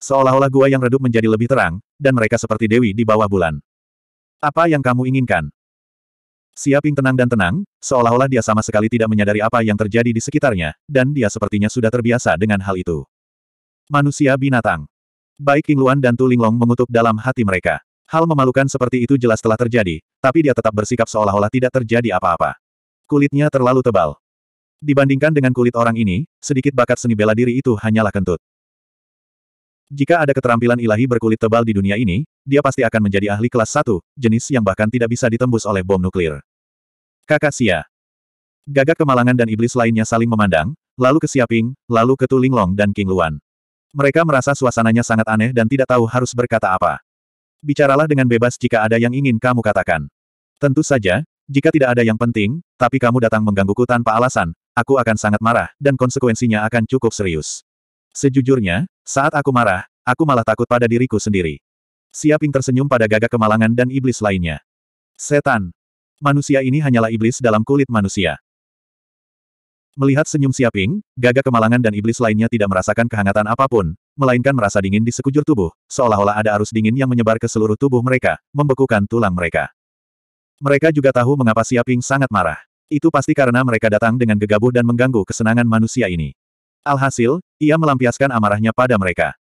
Seolah-olah gua yang redup menjadi lebih terang, dan mereka seperti dewi di bawah bulan. Apa yang kamu inginkan? Siaping tenang dan tenang, seolah-olah dia sama sekali tidak menyadari apa yang terjadi di sekitarnya, dan dia sepertinya sudah terbiasa dengan hal itu. Manusia binatang. Baik King Luan dan Tu Linglong mengutuk dalam hati mereka. Hal memalukan seperti itu jelas telah terjadi, tapi dia tetap bersikap seolah-olah tidak terjadi apa-apa. Kulitnya terlalu tebal. Dibandingkan dengan kulit orang ini, sedikit bakat seni bela diri itu hanyalah kentut. Jika ada keterampilan ilahi berkulit tebal di dunia ini, dia pasti akan menjadi ahli kelas satu, jenis yang bahkan tidak bisa ditembus oleh bom nuklir. Kakak Sia. Gagak kemalangan dan iblis lainnya saling memandang, lalu ke Siaping, lalu ke Tulinglong dan King Luan. Mereka merasa suasananya sangat aneh dan tidak tahu harus berkata apa. Bicaralah dengan bebas jika ada yang ingin kamu katakan. Tentu saja, jika tidak ada yang penting, tapi kamu datang menggangguku tanpa alasan, aku akan sangat marah, dan konsekuensinya akan cukup serius. Sejujurnya, saat aku marah, aku malah takut pada diriku sendiri. Siaping tersenyum pada gagak kemalangan dan iblis lainnya. Setan. Manusia ini hanyalah iblis dalam kulit manusia. Melihat senyum Siaping, gagak kemalangan dan iblis lainnya tidak merasakan kehangatan apapun, melainkan merasa dingin di sekujur tubuh, seolah-olah ada arus dingin yang menyebar ke seluruh tubuh mereka, membekukan tulang mereka. Mereka juga tahu mengapa Siaping sangat marah. Itu pasti karena mereka datang dengan gegabah dan mengganggu kesenangan manusia ini. Alhasil, ia melampiaskan amarahnya pada mereka.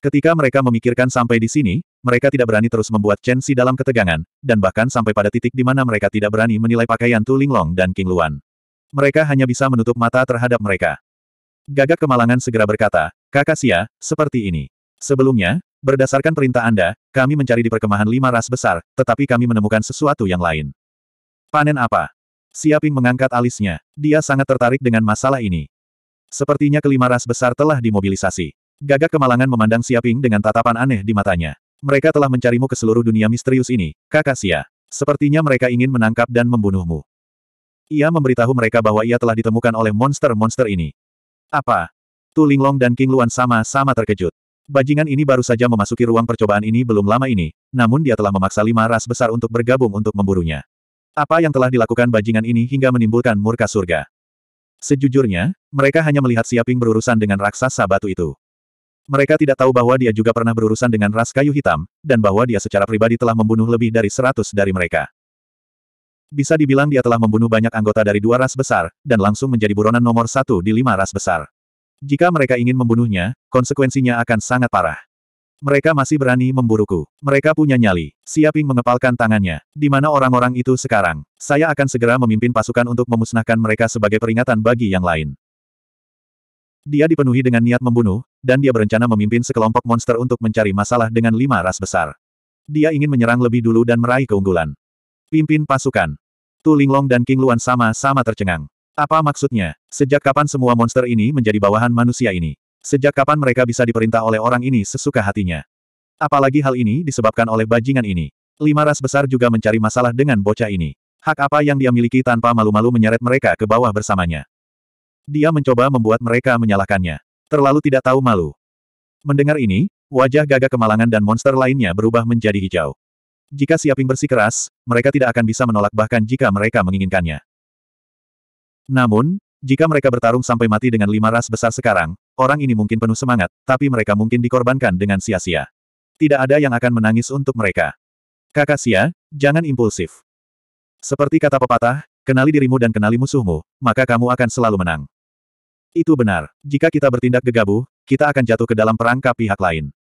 Ketika mereka memikirkan sampai di sini, mereka tidak berani terus membuat Chen Xi dalam ketegangan, dan bahkan sampai pada titik di mana mereka tidak berani menilai pakaian Tu Linglong dan King Luan. Mereka hanya bisa menutup mata terhadap mereka. Gagak Kemalangan segera berkata, Kakak Sia, seperti ini. Sebelumnya, berdasarkan perintah Anda, kami mencari di perkemahan lima ras besar, tetapi kami menemukan sesuatu yang lain. Panen apa? Siaping mengangkat alisnya. Dia sangat tertarik dengan masalah ini. Sepertinya kelima ras besar telah dimobilisasi. Gagak kemalangan memandang Siaping dengan tatapan aneh di matanya. Mereka telah mencarimu ke seluruh dunia misterius ini, kakak Sia. Sepertinya mereka ingin menangkap dan membunuhmu. Ia memberitahu mereka bahwa ia telah ditemukan oleh monster-monster ini. Apa? Tu Linglong dan King Luan sama-sama terkejut. Bajingan ini baru saja memasuki ruang percobaan ini belum lama ini, namun dia telah memaksa lima ras besar untuk bergabung untuk memburunya. Apa yang telah dilakukan bajingan ini hingga menimbulkan murka surga? Sejujurnya, mereka hanya melihat Siaping berurusan dengan raksasa batu itu. Mereka tidak tahu bahwa dia juga pernah berurusan dengan ras kayu hitam, dan bahwa dia secara pribadi telah membunuh lebih dari seratus dari mereka. Bisa dibilang dia telah membunuh banyak anggota dari dua ras besar, dan langsung menjadi buronan nomor satu di lima ras besar. Jika mereka ingin membunuhnya, konsekuensinya akan sangat parah. Mereka masih berani memburuku. Mereka punya nyali. Siaping mengepalkan tangannya. Di mana orang-orang itu sekarang? Saya akan segera memimpin pasukan untuk memusnahkan mereka sebagai peringatan bagi yang lain. Dia dipenuhi dengan niat membunuh, dan dia berencana memimpin sekelompok monster untuk mencari masalah dengan lima ras besar. Dia ingin menyerang lebih dulu dan meraih keunggulan. Pimpin pasukan. Tu Linglong dan King Luan sama-sama tercengang. Apa maksudnya? Sejak kapan semua monster ini menjadi bawahan manusia ini? Sejak kapan mereka bisa diperintah oleh orang ini sesuka hatinya? Apalagi hal ini disebabkan oleh bajingan ini. Lima ras besar juga mencari masalah dengan bocah ini. Hak apa yang dia miliki tanpa malu-malu menyeret mereka ke bawah bersamanya. Dia mencoba membuat mereka menyalahkannya. Terlalu tidak tahu malu. Mendengar ini, wajah Gagak kemalangan dan monster lainnya berubah menjadi hijau. Jika Siaping keras, mereka tidak akan bisa menolak bahkan jika mereka menginginkannya. Namun, jika mereka bertarung sampai mati dengan lima ras besar sekarang, Orang ini mungkin penuh semangat, tapi mereka mungkin dikorbankan dengan sia-sia. Tidak ada yang akan menangis untuk mereka. Kakak Sia, jangan impulsif. Seperti kata pepatah, kenali dirimu dan kenali musuhmu, maka kamu akan selalu menang. Itu benar. Jika kita bertindak gegabah, kita akan jatuh ke dalam perangkap pihak lain.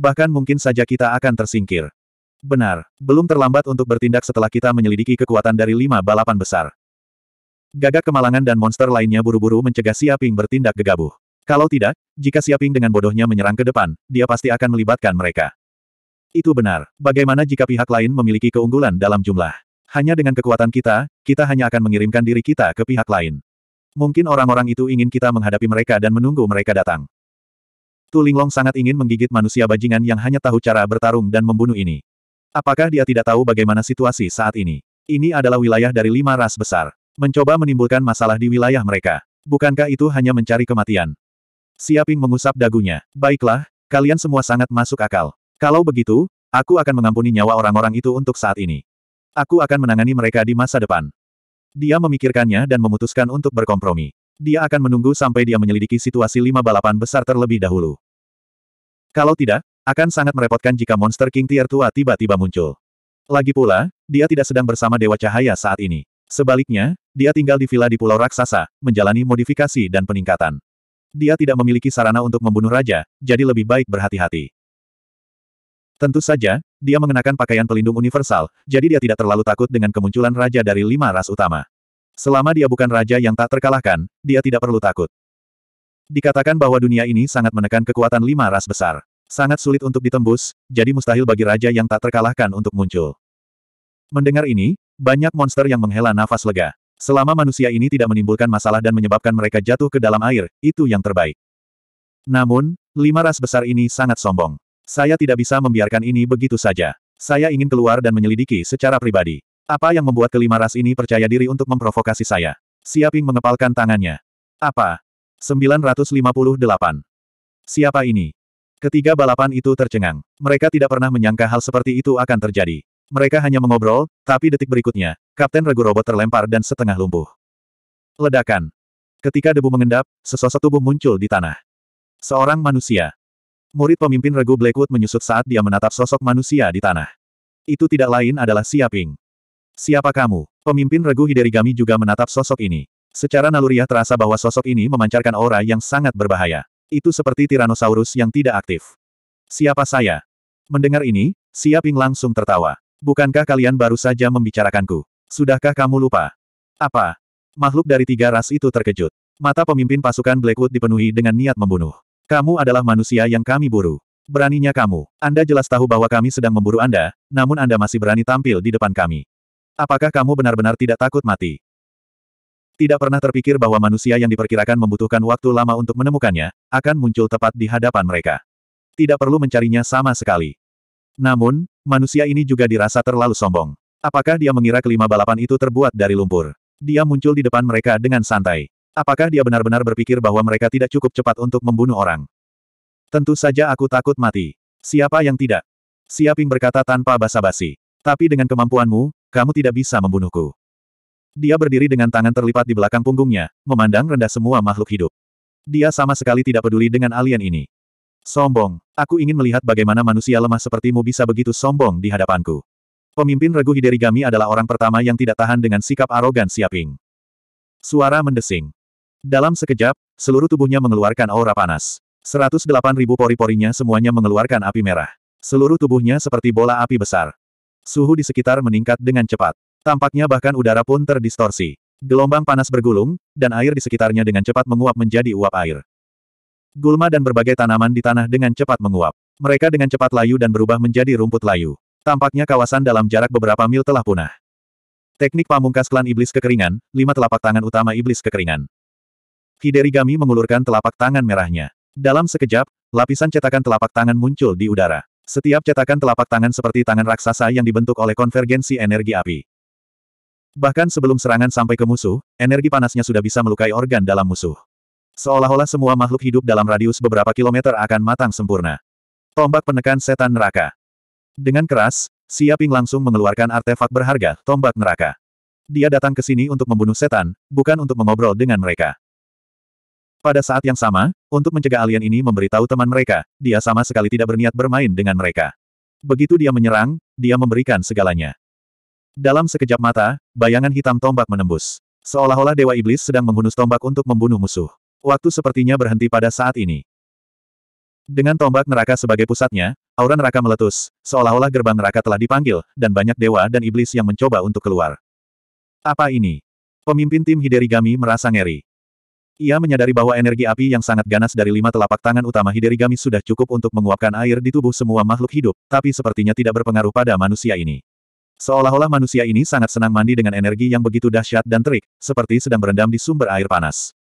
Bahkan mungkin saja kita akan tersingkir. Benar, belum terlambat untuk bertindak setelah kita menyelidiki kekuatan dari lima balapan besar. Gagak kemalangan dan monster lainnya buru-buru mencegah Siaping bertindak gegabah. Kalau tidak, jika Siaping dengan bodohnya menyerang ke depan, dia pasti akan melibatkan mereka. Itu benar. Bagaimana jika pihak lain memiliki keunggulan dalam jumlah? Hanya dengan kekuatan kita, kita hanya akan mengirimkan diri kita ke pihak lain. Mungkin orang-orang itu ingin kita menghadapi mereka dan menunggu mereka datang. Tulinglong sangat ingin menggigit manusia bajingan yang hanya tahu cara bertarung dan membunuh ini. Apakah dia tidak tahu bagaimana situasi saat ini? Ini adalah wilayah dari lima ras besar. Mencoba menimbulkan masalah di wilayah mereka. Bukankah itu hanya mencari kematian? Siaping mengusap dagunya. Baiklah, kalian semua sangat masuk akal. Kalau begitu, aku akan mengampuni nyawa orang-orang itu untuk saat ini. Aku akan menangani mereka di masa depan. Dia memikirkannya dan memutuskan untuk berkompromi. Dia akan menunggu sampai dia menyelidiki situasi lima balapan besar terlebih dahulu. Kalau tidak, akan sangat merepotkan jika monster King Tier tua tiba-tiba muncul. Lagi pula, dia tidak sedang bersama Dewa Cahaya saat ini. Sebaliknya, dia tinggal di villa di Pulau Raksasa, menjalani modifikasi dan peningkatan dia tidak memiliki sarana untuk membunuh raja, jadi lebih baik berhati-hati. Tentu saja, dia mengenakan pakaian pelindung universal, jadi dia tidak terlalu takut dengan kemunculan raja dari lima ras utama. Selama dia bukan raja yang tak terkalahkan, dia tidak perlu takut. Dikatakan bahwa dunia ini sangat menekan kekuatan lima ras besar. Sangat sulit untuk ditembus, jadi mustahil bagi raja yang tak terkalahkan untuk muncul. Mendengar ini, banyak monster yang menghela nafas lega. Selama manusia ini tidak menimbulkan masalah dan menyebabkan mereka jatuh ke dalam air, itu yang terbaik. Namun, lima ras besar ini sangat sombong. Saya tidak bisa membiarkan ini begitu saja. Saya ingin keluar dan menyelidiki secara pribadi. Apa yang membuat kelima ras ini percaya diri untuk memprovokasi saya? Siaping mengepalkan tangannya. Apa? 958. Siapa ini? Ketiga balapan itu tercengang. Mereka tidak pernah menyangka hal seperti itu akan terjadi. Mereka hanya mengobrol, tapi detik berikutnya, Kapten Regu Robot terlempar dan setengah lumpuh. Ledakan. Ketika debu mengendap, sesosok tubuh muncul di tanah. Seorang manusia. Murid pemimpin Regu Blackwood menyusut saat dia menatap sosok manusia di tanah. Itu tidak lain adalah Siaping. Siapa kamu? Pemimpin Regu Hiderigami juga menatap sosok ini. Secara naluriah terasa bahwa sosok ini memancarkan aura yang sangat berbahaya. Itu seperti Tyrannosaurus yang tidak aktif. Siapa saya? Mendengar ini, Siaping langsung tertawa. Bukankah kalian baru saja membicarakanku? Sudahkah kamu lupa? Apa? Makhluk dari tiga ras itu terkejut. Mata pemimpin pasukan Blackwood dipenuhi dengan niat membunuh. Kamu adalah manusia yang kami buru. Beraninya kamu. Anda jelas tahu bahwa kami sedang memburu Anda, namun Anda masih berani tampil di depan kami. Apakah kamu benar-benar tidak takut mati? Tidak pernah terpikir bahwa manusia yang diperkirakan membutuhkan waktu lama untuk menemukannya, akan muncul tepat di hadapan mereka. Tidak perlu mencarinya sama sekali. Namun, Manusia ini juga dirasa terlalu sombong. Apakah dia mengira kelima balapan itu terbuat dari lumpur? Dia muncul di depan mereka dengan santai. Apakah dia benar-benar berpikir bahwa mereka tidak cukup cepat untuk membunuh orang? Tentu saja aku takut mati. Siapa yang tidak? Siaping berkata tanpa basa-basi. Tapi dengan kemampuanmu, kamu tidak bisa membunuhku. Dia berdiri dengan tangan terlipat di belakang punggungnya, memandang rendah semua makhluk hidup. Dia sama sekali tidak peduli dengan alien ini. Sombong. Aku ingin melihat bagaimana manusia lemah sepertimu bisa begitu sombong di hadapanku. Pemimpin regu Hiderigami adalah orang pertama yang tidak tahan dengan sikap arogan Siaping. Suara mendesing. Dalam sekejap, seluruh tubuhnya mengeluarkan aura panas. 108.000 pori-porinya semuanya mengeluarkan api merah. Seluruh tubuhnya seperti bola api besar. Suhu di sekitar meningkat dengan cepat. Tampaknya bahkan udara pun terdistorsi. Gelombang panas bergulung, dan air di sekitarnya dengan cepat menguap menjadi uap air. Gulma dan berbagai tanaman di tanah dengan cepat menguap. Mereka dengan cepat layu dan berubah menjadi rumput layu. Tampaknya kawasan dalam jarak beberapa mil telah punah. Teknik pamungkas klan iblis kekeringan, lima telapak tangan utama iblis kekeringan. Hiderigami mengulurkan telapak tangan merahnya. Dalam sekejap, lapisan cetakan telapak tangan muncul di udara. Setiap cetakan telapak tangan seperti tangan raksasa yang dibentuk oleh konvergensi energi api. Bahkan sebelum serangan sampai ke musuh, energi panasnya sudah bisa melukai organ dalam musuh. Seolah-olah semua makhluk hidup dalam radius beberapa kilometer akan matang sempurna. Tombak penekan setan neraka. Dengan keras, Siaping langsung mengeluarkan artefak berharga, tombak neraka. Dia datang ke sini untuk membunuh setan, bukan untuk mengobrol dengan mereka. Pada saat yang sama, untuk mencegah alien ini memberitahu teman mereka, dia sama sekali tidak berniat bermain dengan mereka. Begitu dia menyerang, dia memberikan segalanya. Dalam sekejap mata, bayangan hitam tombak menembus. Seolah-olah Dewa Iblis sedang menghunus tombak untuk membunuh musuh. Waktu sepertinya berhenti pada saat ini. Dengan tombak neraka sebagai pusatnya, aura neraka meletus, seolah-olah gerbang neraka telah dipanggil, dan banyak dewa dan iblis yang mencoba untuk keluar. Apa ini? Pemimpin tim Hiderigami merasa ngeri. Ia menyadari bahwa energi api yang sangat ganas dari lima telapak tangan utama Hiderigami sudah cukup untuk menguapkan air di tubuh semua makhluk hidup, tapi sepertinya tidak berpengaruh pada manusia ini. Seolah-olah manusia ini sangat senang mandi dengan energi yang begitu dahsyat dan terik, seperti sedang berendam di sumber air panas.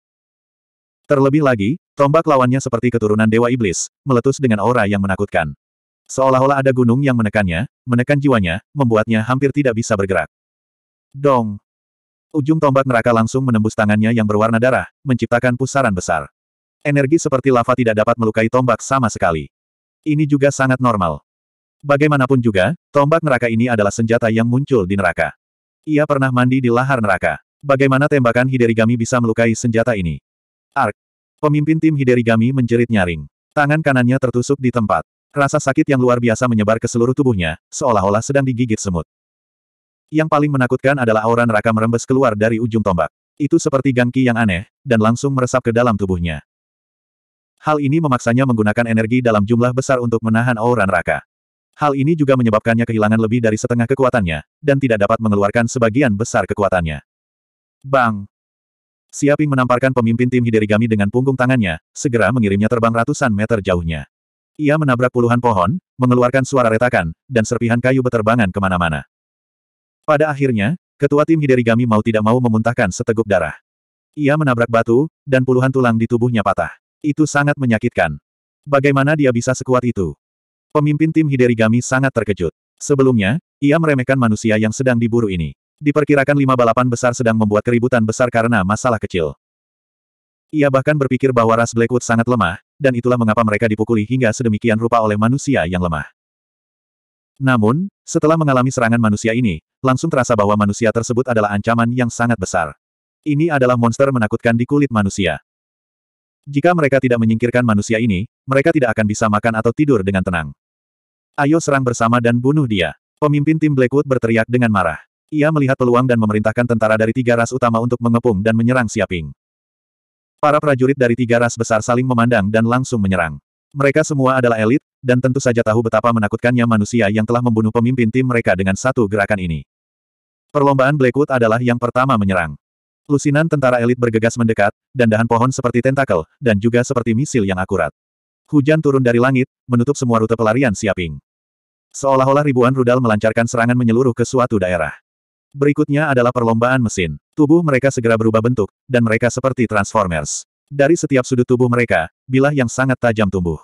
Terlebih lagi, tombak lawannya seperti keturunan Dewa Iblis, meletus dengan aura yang menakutkan. Seolah-olah ada gunung yang menekannya, menekan jiwanya, membuatnya hampir tidak bisa bergerak. Dong! Ujung tombak neraka langsung menembus tangannya yang berwarna darah, menciptakan pusaran besar. Energi seperti lava tidak dapat melukai tombak sama sekali. Ini juga sangat normal. Bagaimanapun juga, tombak neraka ini adalah senjata yang muncul di neraka. Ia pernah mandi di lahar neraka. Bagaimana tembakan Hiderigami bisa melukai senjata ini? Ark. Pemimpin tim Hiderigami menjerit nyaring. Tangan kanannya tertusuk di tempat. Rasa sakit yang luar biasa menyebar ke seluruh tubuhnya, seolah-olah sedang digigit semut. Yang paling menakutkan adalah aura neraka merembes keluar dari ujung tombak. Itu seperti gangki yang aneh, dan langsung meresap ke dalam tubuhnya. Hal ini memaksanya menggunakan energi dalam jumlah besar untuk menahan aura neraka. Hal ini juga menyebabkannya kehilangan lebih dari setengah kekuatannya, dan tidak dapat mengeluarkan sebagian besar kekuatannya. Bang! Siaping menamparkan pemimpin tim Hiderigami dengan punggung tangannya, segera mengirimnya terbang ratusan meter jauhnya. Ia menabrak puluhan pohon, mengeluarkan suara retakan, dan serpihan kayu beterbangan kemana-mana. Pada akhirnya, ketua tim Hiderigami mau tidak mau memuntahkan seteguk darah. Ia menabrak batu, dan puluhan tulang di tubuhnya patah. Itu sangat menyakitkan. Bagaimana dia bisa sekuat itu? Pemimpin tim Hiderigami sangat terkejut. Sebelumnya, ia meremehkan manusia yang sedang diburu ini. Diperkirakan lima balapan besar sedang membuat keributan besar karena masalah kecil. Ia bahkan berpikir bahwa ras Blackwood sangat lemah, dan itulah mengapa mereka dipukuli hingga sedemikian rupa oleh manusia yang lemah. Namun, setelah mengalami serangan manusia ini, langsung terasa bahwa manusia tersebut adalah ancaman yang sangat besar. Ini adalah monster menakutkan di kulit manusia. Jika mereka tidak menyingkirkan manusia ini, mereka tidak akan bisa makan atau tidur dengan tenang. Ayo serang bersama dan bunuh dia. Pemimpin tim Blackwood berteriak dengan marah. Ia melihat peluang dan memerintahkan tentara dari tiga ras utama untuk mengepung dan menyerang Siaping. Para prajurit dari tiga ras besar saling memandang dan langsung menyerang. Mereka semua adalah elit, dan tentu saja tahu betapa menakutkannya manusia yang telah membunuh pemimpin tim mereka dengan satu gerakan ini. Perlombaan Blackwood adalah yang pertama menyerang. Lusinan tentara elit bergegas mendekat, dan dahan pohon seperti tentakel, dan juga seperti misil yang akurat. Hujan turun dari langit, menutup semua rute pelarian Siaping. Seolah-olah ribuan rudal melancarkan serangan menyeluruh ke suatu daerah. Berikutnya adalah perlombaan mesin. Tubuh mereka segera berubah bentuk, dan mereka seperti Transformers. Dari setiap sudut tubuh mereka, bilah yang sangat tajam tumbuh.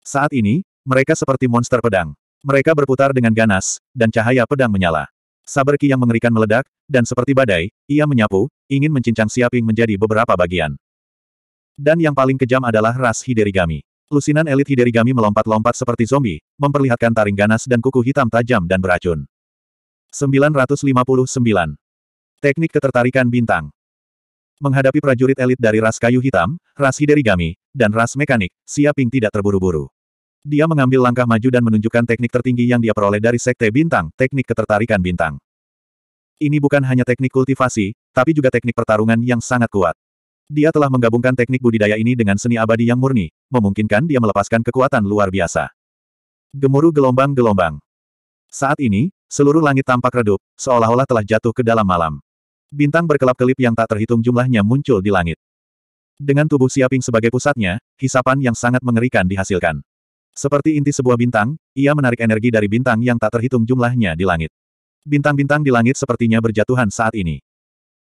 Saat ini, mereka seperti monster pedang. Mereka berputar dengan ganas, dan cahaya pedang menyala. Saberki yang mengerikan meledak, dan seperti badai, ia menyapu, ingin mencincang Siaping menjadi beberapa bagian. Dan yang paling kejam adalah ras Hiderigami. Lusinan elit Hiderigami melompat-lompat seperti zombie, memperlihatkan taring ganas dan kuku hitam tajam dan beracun. 959. Teknik ketertarikan bintang. Menghadapi prajurit elit dari ras kayu hitam, ras hiderigami, dan ras mekanik, Siaping tidak terburu-buru. Dia mengambil langkah maju dan menunjukkan teknik tertinggi yang dia peroleh dari sekte bintang, teknik ketertarikan bintang. Ini bukan hanya teknik kultivasi, tapi juga teknik pertarungan yang sangat kuat. Dia telah menggabungkan teknik budidaya ini dengan seni abadi yang murni, memungkinkan dia melepaskan kekuatan luar biasa. Gemuruh gelombang-gelombang. Saat ini, Seluruh langit tampak redup, seolah-olah telah jatuh ke dalam malam. Bintang berkelap-kelip yang tak terhitung jumlahnya muncul di langit. Dengan tubuh Siaping sebagai pusatnya, hisapan yang sangat mengerikan dihasilkan. Seperti inti sebuah bintang, ia menarik energi dari bintang yang tak terhitung jumlahnya di langit. Bintang-bintang di langit sepertinya berjatuhan saat ini.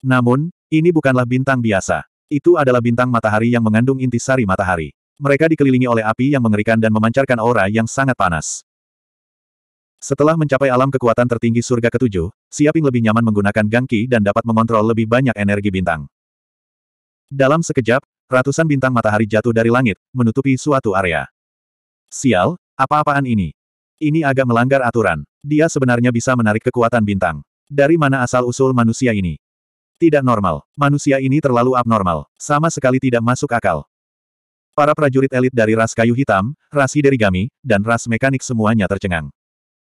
Namun, ini bukanlah bintang biasa. Itu adalah bintang matahari yang mengandung inti sari matahari. Mereka dikelilingi oleh api yang mengerikan dan memancarkan aura yang sangat panas. Setelah mencapai alam kekuatan tertinggi surga ketujuh, Siaping lebih nyaman menggunakan gangki dan dapat mengontrol lebih banyak energi bintang. Dalam sekejap, ratusan bintang matahari jatuh dari langit, menutupi suatu area. Sial, apa-apaan ini? Ini agak melanggar aturan. Dia sebenarnya bisa menarik kekuatan bintang. Dari mana asal-usul manusia ini? Tidak normal. Manusia ini terlalu abnormal. Sama sekali tidak masuk akal. Para prajurit elit dari ras kayu hitam, ras hiderigami, dan ras mekanik semuanya tercengang.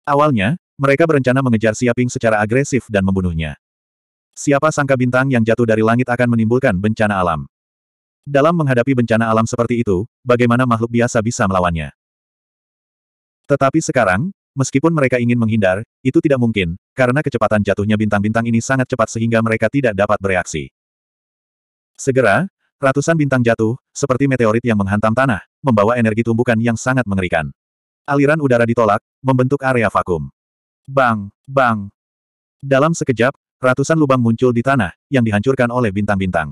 Awalnya, mereka berencana mengejar Siaping secara agresif dan membunuhnya. Siapa sangka bintang yang jatuh dari langit akan menimbulkan bencana alam. Dalam menghadapi bencana alam seperti itu, bagaimana makhluk biasa bisa melawannya? Tetapi sekarang, meskipun mereka ingin menghindar, itu tidak mungkin, karena kecepatan jatuhnya bintang-bintang ini sangat cepat sehingga mereka tidak dapat bereaksi. Segera, ratusan bintang jatuh, seperti meteorit yang menghantam tanah, membawa energi tumbukan yang sangat mengerikan. Aliran udara ditolak, membentuk area vakum. Bang, bang. Dalam sekejap, ratusan lubang muncul di tanah, yang dihancurkan oleh bintang-bintang.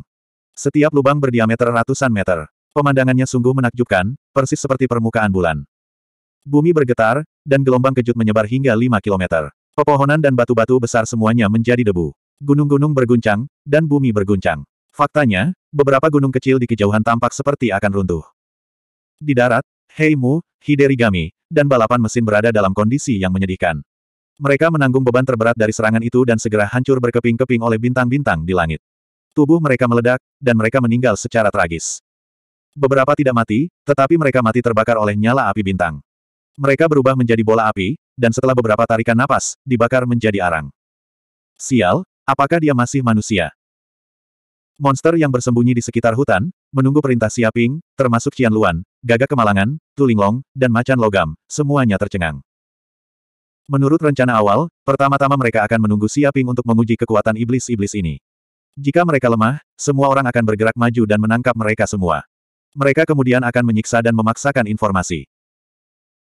Setiap lubang berdiameter ratusan meter. Pemandangannya sungguh menakjubkan, persis seperti permukaan bulan. Bumi bergetar, dan gelombang kejut menyebar hingga 5 kilometer. Pepohonan dan batu-batu besar semuanya menjadi debu. Gunung-gunung berguncang, dan bumi berguncang. Faktanya, beberapa gunung kecil di kejauhan tampak seperti akan runtuh. Di darat, Heimu, Hiderigami, dan balapan mesin berada dalam kondisi yang menyedihkan. Mereka menanggung beban terberat dari serangan itu dan segera hancur berkeping-keping oleh bintang-bintang di langit. Tubuh mereka meledak, dan mereka meninggal secara tragis. Beberapa tidak mati, tetapi mereka mati terbakar oleh nyala api bintang. Mereka berubah menjadi bola api, dan setelah beberapa tarikan napas, dibakar menjadi arang. Sial, apakah dia masih manusia? Monster yang bersembunyi di sekitar hutan, menunggu perintah Siaping, termasuk Qian Gagak Kemalangan, Tulinglong, dan Macan Logam, semuanya tercengang. Menurut rencana awal, pertama-tama mereka akan menunggu Siaping untuk menguji kekuatan iblis-iblis ini. Jika mereka lemah, semua orang akan bergerak maju dan menangkap mereka semua. Mereka kemudian akan menyiksa dan memaksakan informasi.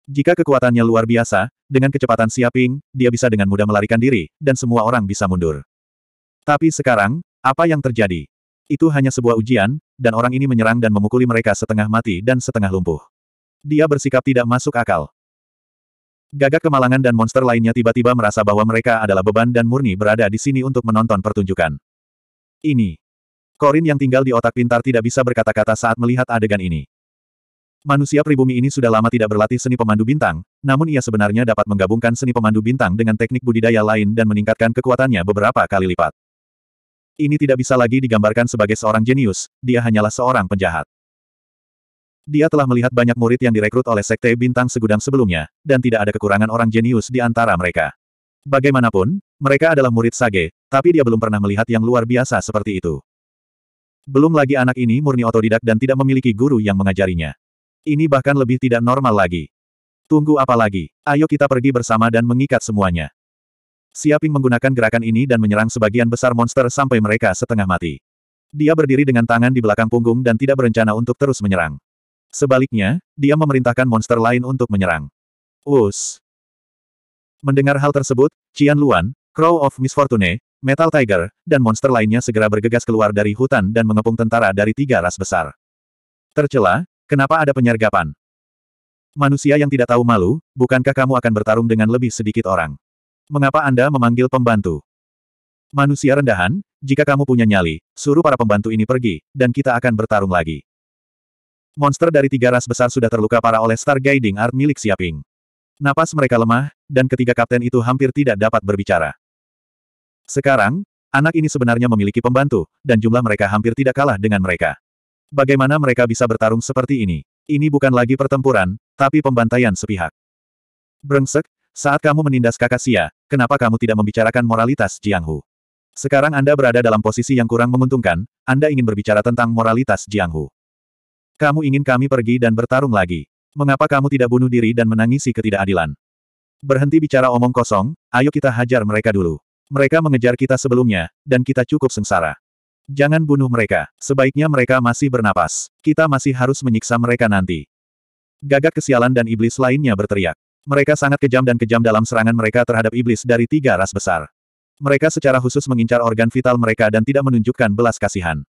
Jika kekuatannya luar biasa, dengan kecepatan Siaping, dia bisa dengan mudah melarikan diri, dan semua orang bisa mundur. Tapi sekarang, apa yang terjadi? Itu hanya sebuah ujian, dan orang ini menyerang dan memukuli mereka setengah mati dan setengah lumpuh. Dia bersikap tidak masuk akal. Gagak kemalangan dan monster lainnya tiba-tiba merasa bahwa mereka adalah beban dan murni berada di sini untuk menonton pertunjukan. Ini. Korin yang tinggal di otak pintar tidak bisa berkata-kata saat melihat adegan ini. Manusia pribumi ini sudah lama tidak berlatih seni pemandu bintang, namun ia sebenarnya dapat menggabungkan seni pemandu bintang dengan teknik budidaya lain dan meningkatkan kekuatannya beberapa kali lipat. Ini tidak bisa lagi digambarkan sebagai seorang jenius, dia hanyalah seorang penjahat. Dia telah melihat banyak murid yang direkrut oleh Sekte Bintang Segudang sebelumnya, dan tidak ada kekurangan orang jenius di antara mereka. Bagaimanapun, mereka adalah murid Sage, tapi dia belum pernah melihat yang luar biasa seperti itu. Belum lagi anak ini murni otodidak dan tidak memiliki guru yang mengajarinya. Ini bahkan lebih tidak normal lagi. Tunggu apa lagi? Ayo kita pergi bersama dan mengikat semuanya. Siaping menggunakan gerakan ini dan menyerang sebagian besar monster sampai mereka setengah mati. Dia berdiri dengan tangan di belakang punggung dan tidak berencana untuk terus menyerang. Sebaliknya, dia memerintahkan monster lain untuk menyerang. Us. Mendengar hal tersebut, Qian Luan, Crow of Misfortune, Metal Tiger, dan monster lainnya segera bergegas keluar dari hutan dan mengepung tentara dari tiga ras besar. Tercela, kenapa ada penyergapan? Manusia yang tidak tahu malu, bukankah kamu akan bertarung dengan lebih sedikit orang? Mengapa Anda memanggil pembantu? Manusia rendahan, jika kamu punya nyali, suruh para pembantu ini pergi, dan kita akan bertarung lagi. Monster dari tiga ras besar sudah terluka parah oleh Guiding Art milik Siaping. Napas mereka lemah, dan ketiga kapten itu hampir tidak dapat berbicara. Sekarang, anak ini sebenarnya memiliki pembantu, dan jumlah mereka hampir tidak kalah dengan mereka. Bagaimana mereka bisa bertarung seperti ini? Ini bukan lagi pertempuran, tapi pembantaian sepihak. Brengsek, saat kamu menindas kakak Sia, kenapa kamu tidak membicarakan moralitas Jianghu? Sekarang Anda berada dalam posisi yang kurang menguntungkan, Anda ingin berbicara tentang moralitas Jianghu. Kamu ingin kami pergi dan bertarung lagi. Mengapa kamu tidak bunuh diri dan menangisi ketidakadilan? Berhenti bicara omong kosong, ayo kita hajar mereka dulu. Mereka mengejar kita sebelumnya, dan kita cukup sengsara. Jangan bunuh mereka, sebaiknya mereka masih bernapas. Kita masih harus menyiksa mereka nanti. Gagak kesialan dan iblis lainnya berteriak. Mereka sangat kejam dan kejam dalam serangan mereka terhadap iblis dari tiga ras besar. Mereka secara khusus mengincar organ vital mereka dan tidak menunjukkan belas kasihan.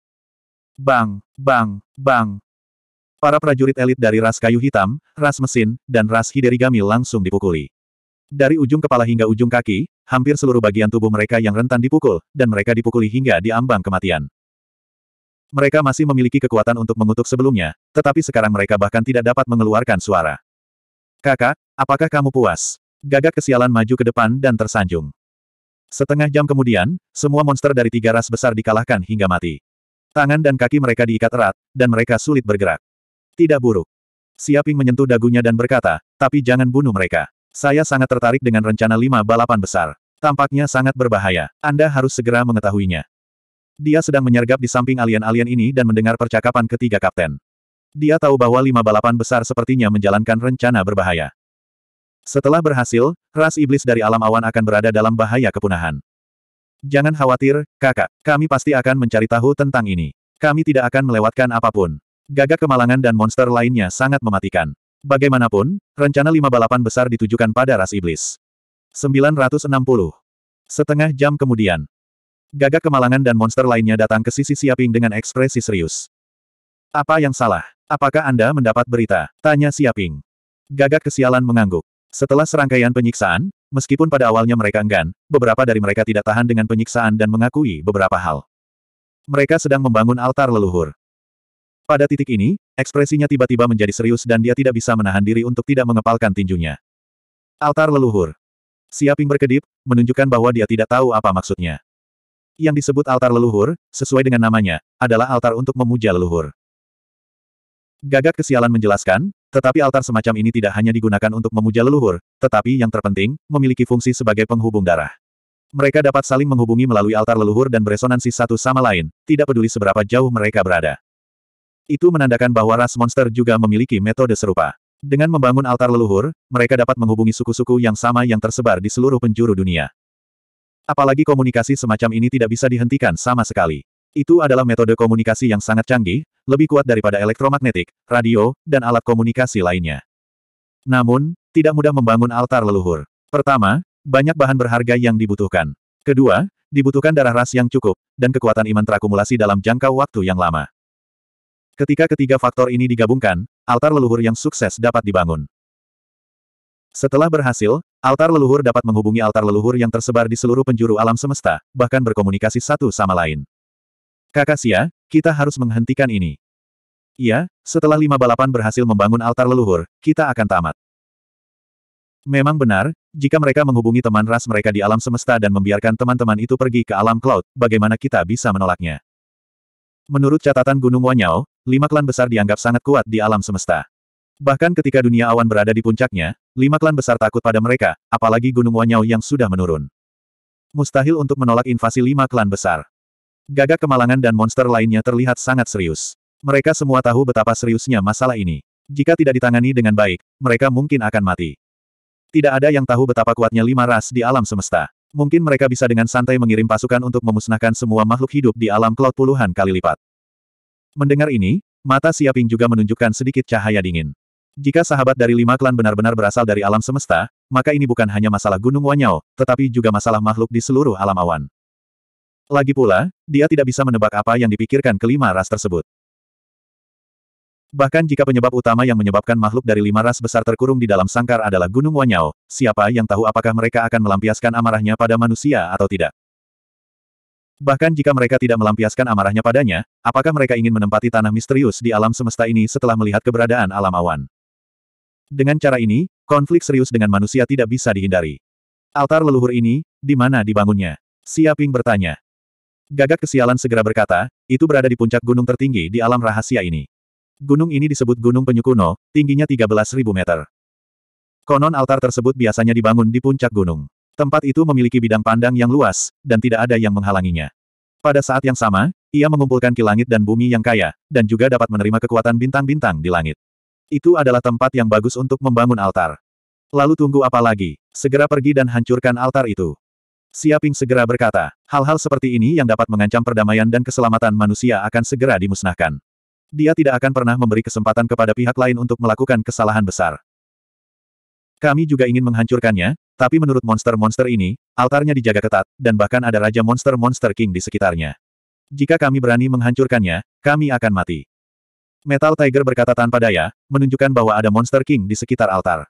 Bang, bang, bang. Para prajurit elit dari ras kayu hitam, ras mesin, dan ras hiderigami langsung dipukuli. Dari ujung kepala hingga ujung kaki, hampir seluruh bagian tubuh mereka yang rentan dipukul, dan mereka dipukuli hingga diambang kematian. Mereka masih memiliki kekuatan untuk mengutuk sebelumnya, tetapi sekarang mereka bahkan tidak dapat mengeluarkan suara. Kakak, apakah kamu puas? Gagak kesialan maju ke depan dan tersanjung. Setengah jam kemudian, semua monster dari tiga ras besar dikalahkan hingga mati. Tangan dan kaki mereka diikat erat, dan mereka sulit bergerak. Tidak buruk. Siaping menyentuh dagunya dan berkata, tapi jangan bunuh mereka. Saya sangat tertarik dengan rencana lima balapan besar. Tampaknya sangat berbahaya. Anda harus segera mengetahuinya. Dia sedang menyergap di samping alien-alien ini dan mendengar percakapan ketiga kapten. Dia tahu bahwa lima balapan besar sepertinya menjalankan rencana berbahaya. Setelah berhasil, ras iblis dari alam awan akan berada dalam bahaya kepunahan. Jangan khawatir, kakak. Kami pasti akan mencari tahu tentang ini. Kami tidak akan melewatkan apapun. Gagak kemalangan dan monster lainnya sangat mematikan. Bagaimanapun, rencana lima balapan besar ditujukan pada ras iblis. 960. Setengah jam kemudian. Gagak kemalangan dan monster lainnya datang ke sisi Siaping dengan ekspresi serius. Apa yang salah? Apakah Anda mendapat berita? Tanya Siaping. Gagak kesialan mengangguk. Setelah serangkaian penyiksaan, meskipun pada awalnya mereka enggan, beberapa dari mereka tidak tahan dengan penyiksaan dan mengakui beberapa hal. Mereka sedang membangun altar leluhur. Pada titik ini, ekspresinya tiba-tiba menjadi serius dan dia tidak bisa menahan diri untuk tidak mengepalkan tinjunya. Altar leluhur. Siaping berkedip, menunjukkan bahwa dia tidak tahu apa maksudnya. Yang disebut altar leluhur, sesuai dengan namanya, adalah altar untuk memuja leluhur. Gagak kesialan menjelaskan, tetapi altar semacam ini tidak hanya digunakan untuk memuja leluhur, tetapi yang terpenting, memiliki fungsi sebagai penghubung darah. Mereka dapat saling menghubungi melalui altar leluhur dan beresonansi satu sama lain, tidak peduli seberapa jauh mereka berada. Itu menandakan bahwa ras monster juga memiliki metode serupa. Dengan membangun altar leluhur, mereka dapat menghubungi suku-suku yang sama yang tersebar di seluruh penjuru dunia. Apalagi komunikasi semacam ini tidak bisa dihentikan sama sekali. Itu adalah metode komunikasi yang sangat canggih, lebih kuat daripada elektromagnetik, radio, dan alat komunikasi lainnya. Namun, tidak mudah membangun altar leluhur. Pertama, banyak bahan berharga yang dibutuhkan. Kedua, dibutuhkan darah ras yang cukup, dan kekuatan iman terakumulasi dalam jangka waktu yang lama. Ketika ketiga faktor ini digabungkan, altar leluhur yang sukses dapat dibangun. Setelah berhasil, altar leluhur dapat menghubungi altar leluhur yang tersebar di seluruh penjuru alam semesta, bahkan berkomunikasi satu sama lain. Kakak Sia, kita harus menghentikan ini. Iya, setelah lima balapan berhasil membangun altar leluhur, kita akan tamat. Memang benar, jika mereka menghubungi teman ras mereka di alam semesta dan membiarkan teman-teman itu pergi ke alam cloud, bagaimana kita bisa menolaknya? Menurut catatan Gunung Wanyao, lima klan besar dianggap sangat kuat di alam semesta. Bahkan ketika dunia awan berada di puncaknya, lima klan besar takut pada mereka, apalagi Gunung Wanyao yang sudah menurun. Mustahil untuk menolak invasi lima klan besar. Gagak kemalangan dan monster lainnya terlihat sangat serius. Mereka semua tahu betapa seriusnya masalah ini. Jika tidak ditangani dengan baik, mereka mungkin akan mati. Tidak ada yang tahu betapa kuatnya lima ras di alam semesta. Mungkin mereka bisa dengan santai mengirim pasukan untuk memusnahkan semua makhluk hidup di alam cloud puluhan kali lipat. Mendengar ini, mata Siaping juga menunjukkan sedikit cahaya dingin. Jika sahabat dari lima klan benar-benar berasal dari alam semesta, maka ini bukan hanya masalah Gunung Wanyao, tetapi juga masalah makhluk di seluruh alam awan. Lagi pula, dia tidak bisa menebak apa yang dipikirkan kelima ras tersebut. Bahkan jika penyebab utama yang menyebabkan makhluk dari lima ras besar terkurung di dalam sangkar adalah Gunung Wanyao, siapa yang tahu apakah mereka akan melampiaskan amarahnya pada manusia atau tidak. Bahkan jika mereka tidak melampiaskan amarahnya padanya, apakah mereka ingin menempati tanah misterius di alam semesta ini setelah melihat keberadaan alam awan? Dengan cara ini, konflik serius dengan manusia tidak bisa dihindari. Altar leluhur ini, di mana dibangunnya? Siaping bertanya. Gagak kesialan segera berkata, itu berada di puncak gunung tertinggi di alam rahasia ini. Gunung ini disebut Gunung Penyukuno, tingginya 13.000 meter. Konon altar tersebut biasanya dibangun di puncak gunung. Tempat itu memiliki bidang pandang yang luas, dan tidak ada yang menghalanginya. Pada saat yang sama, ia mengumpulkan ki langit dan bumi yang kaya, dan juga dapat menerima kekuatan bintang-bintang di langit. Itu adalah tempat yang bagus untuk membangun altar. Lalu tunggu apa lagi? Segera pergi dan hancurkan altar itu. Siaping segera berkata, hal-hal seperti ini yang dapat mengancam perdamaian dan keselamatan manusia akan segera dimusnahkan. Dia tidak akan pernah memberi kesempatan kepada pihak lain untuk melakukan kesalahan besar. Kami juga ingin menghancurkannya, tapi menurut monster-monster ini, altarnya dijaga ketat, dan bahkan ada raja monster-monster king di sekitarnya. Jika kami berani menghancurkannya, kami akan mati. Metal Tiger berkata tanpa daya, menunjukkan bahwa ada monster king di sekitar altar.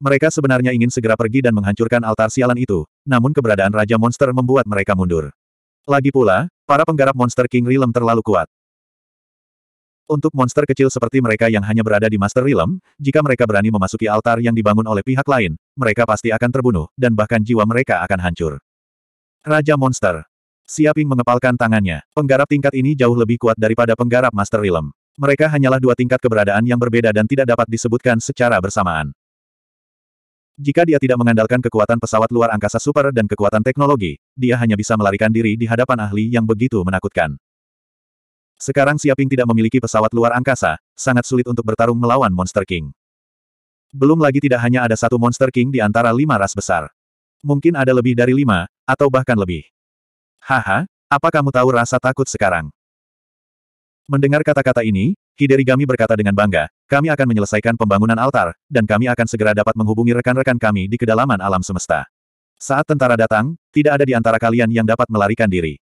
Mereka sebenarnya ingin segera pergi dan menghancurkan altar sialan itu, namun keberadaan Raja Monster membuat mereka mundur. Lagi pula, para penggarap Monster King Realm terlalu kuat. Untuk monster kecil seperti mereka yang hanya berada di Master Realm, jika mereka berani memasuki altar yang dibangun oleh pihak lain, mereka pasti akan terbunuh, dan bahkan jiwa mereka akan hancur. Raja Monster Siaping mengepalkan tangannya. Penggarap tingkat ini jauh lebih kuat daripada penggarap Master Realm. Mereka hanyalah dua tingkat keberadaan yang berbeda dan tidak dapat disebutkan secara bersamaan. Jika dia tidak mengandalkan kekuatan pesawat luar angkasa super dan kekuatan teknologi, dia hanya bisa melarikan diri di hadapan ahli yang begitu menakutkan. Sekarang Siaping tidak memiliki pesawat luar angkasa, sangat sulit untuk bertarung melawan Monster King. Belum lagi tidak hanya ada satu Monster King di antara lima ras besar. Mungkin ada lebih dari lima, atau bahkan lebih. Haha, apa kamu tahu rasa takut sekarang? Mendengar kata-kata ini, Hiderigami berkata dengan bangga, kami akan menyelesaikan pembangunan altar, dan kami akan segera dapat menghubungi rekan-rekan kami di kedalaman alam semesta. Saat tentara datang, tidak ada di antara kalian yang dapat melarikan diri.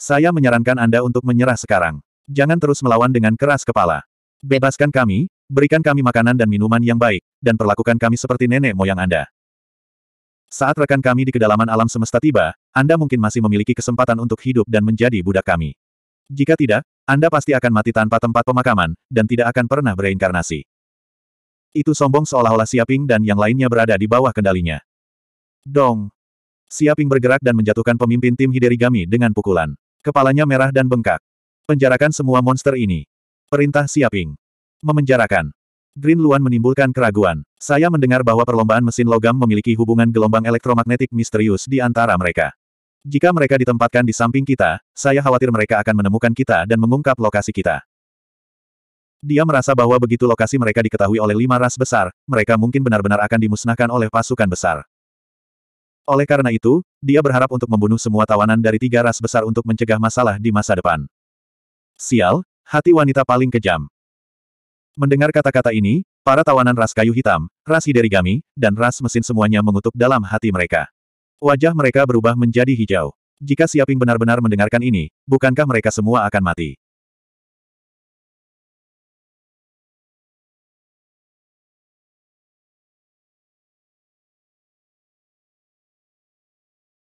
Saya menyarankan Anda untuk menyerah sekarang. Jangan terus melawan dengan keras kepala. Bebaskan kami, berikan kami makanan dan minuman yang baik, dan perlakukan kami seperti nenek moyang Anda. Saat rekan kami di kedalaman alam semesta tiba, Anda mungkin masih memiliki kesempatan untuk hidup dan menjadi budak kami. Jika tidak, anda pasti akan mati tanpa tempat pemakaman, dan tidak akan pernah bereinkarnasi. Itu sombong seolah-olah Siaping dan yang lainnya berada di bawah kendalinya. Dong! Siaping bergerak dan menjatuhkan pemimpin tim Hiderigami dengan pukulan. Kepalanya merah dan bengkak. Penjarakan semua monster ini. Perintah Siaping. Memenjarakan. Green Luan menimbulkan keraguan. Saya mendengar bahwa perlombaan mesin logam memiliki hubungan gelombang elektromagnetik misterius di antara mereka. Jika mereka ditempatkan di samping kita, saya khawatir mereka akan menemukan kita dan mengungkap lokasi kita. Dia merasa bahwa begitu lokasi mereka diketahui oleh lima ras besar, mereka mungkin benar-benar akan dimusnahkan oleh pasukan besar. Oleh karena itu, dia berharap untuk membunuh semua tawanan dari tiga ras besar untuk mencegah masalah di masa depan. Sial, hati wanita paling kejam. Mendengar kata-kata ini, para tawanan ras kayu hitam, ras hiderigami, dan ras mesin semuanya mengutuk dalam hati mereka. Wajah mereka berubah menjadi hijau. Jika Siaping benar-benar mendengarkan ini, bukankah mereka semua akan mati?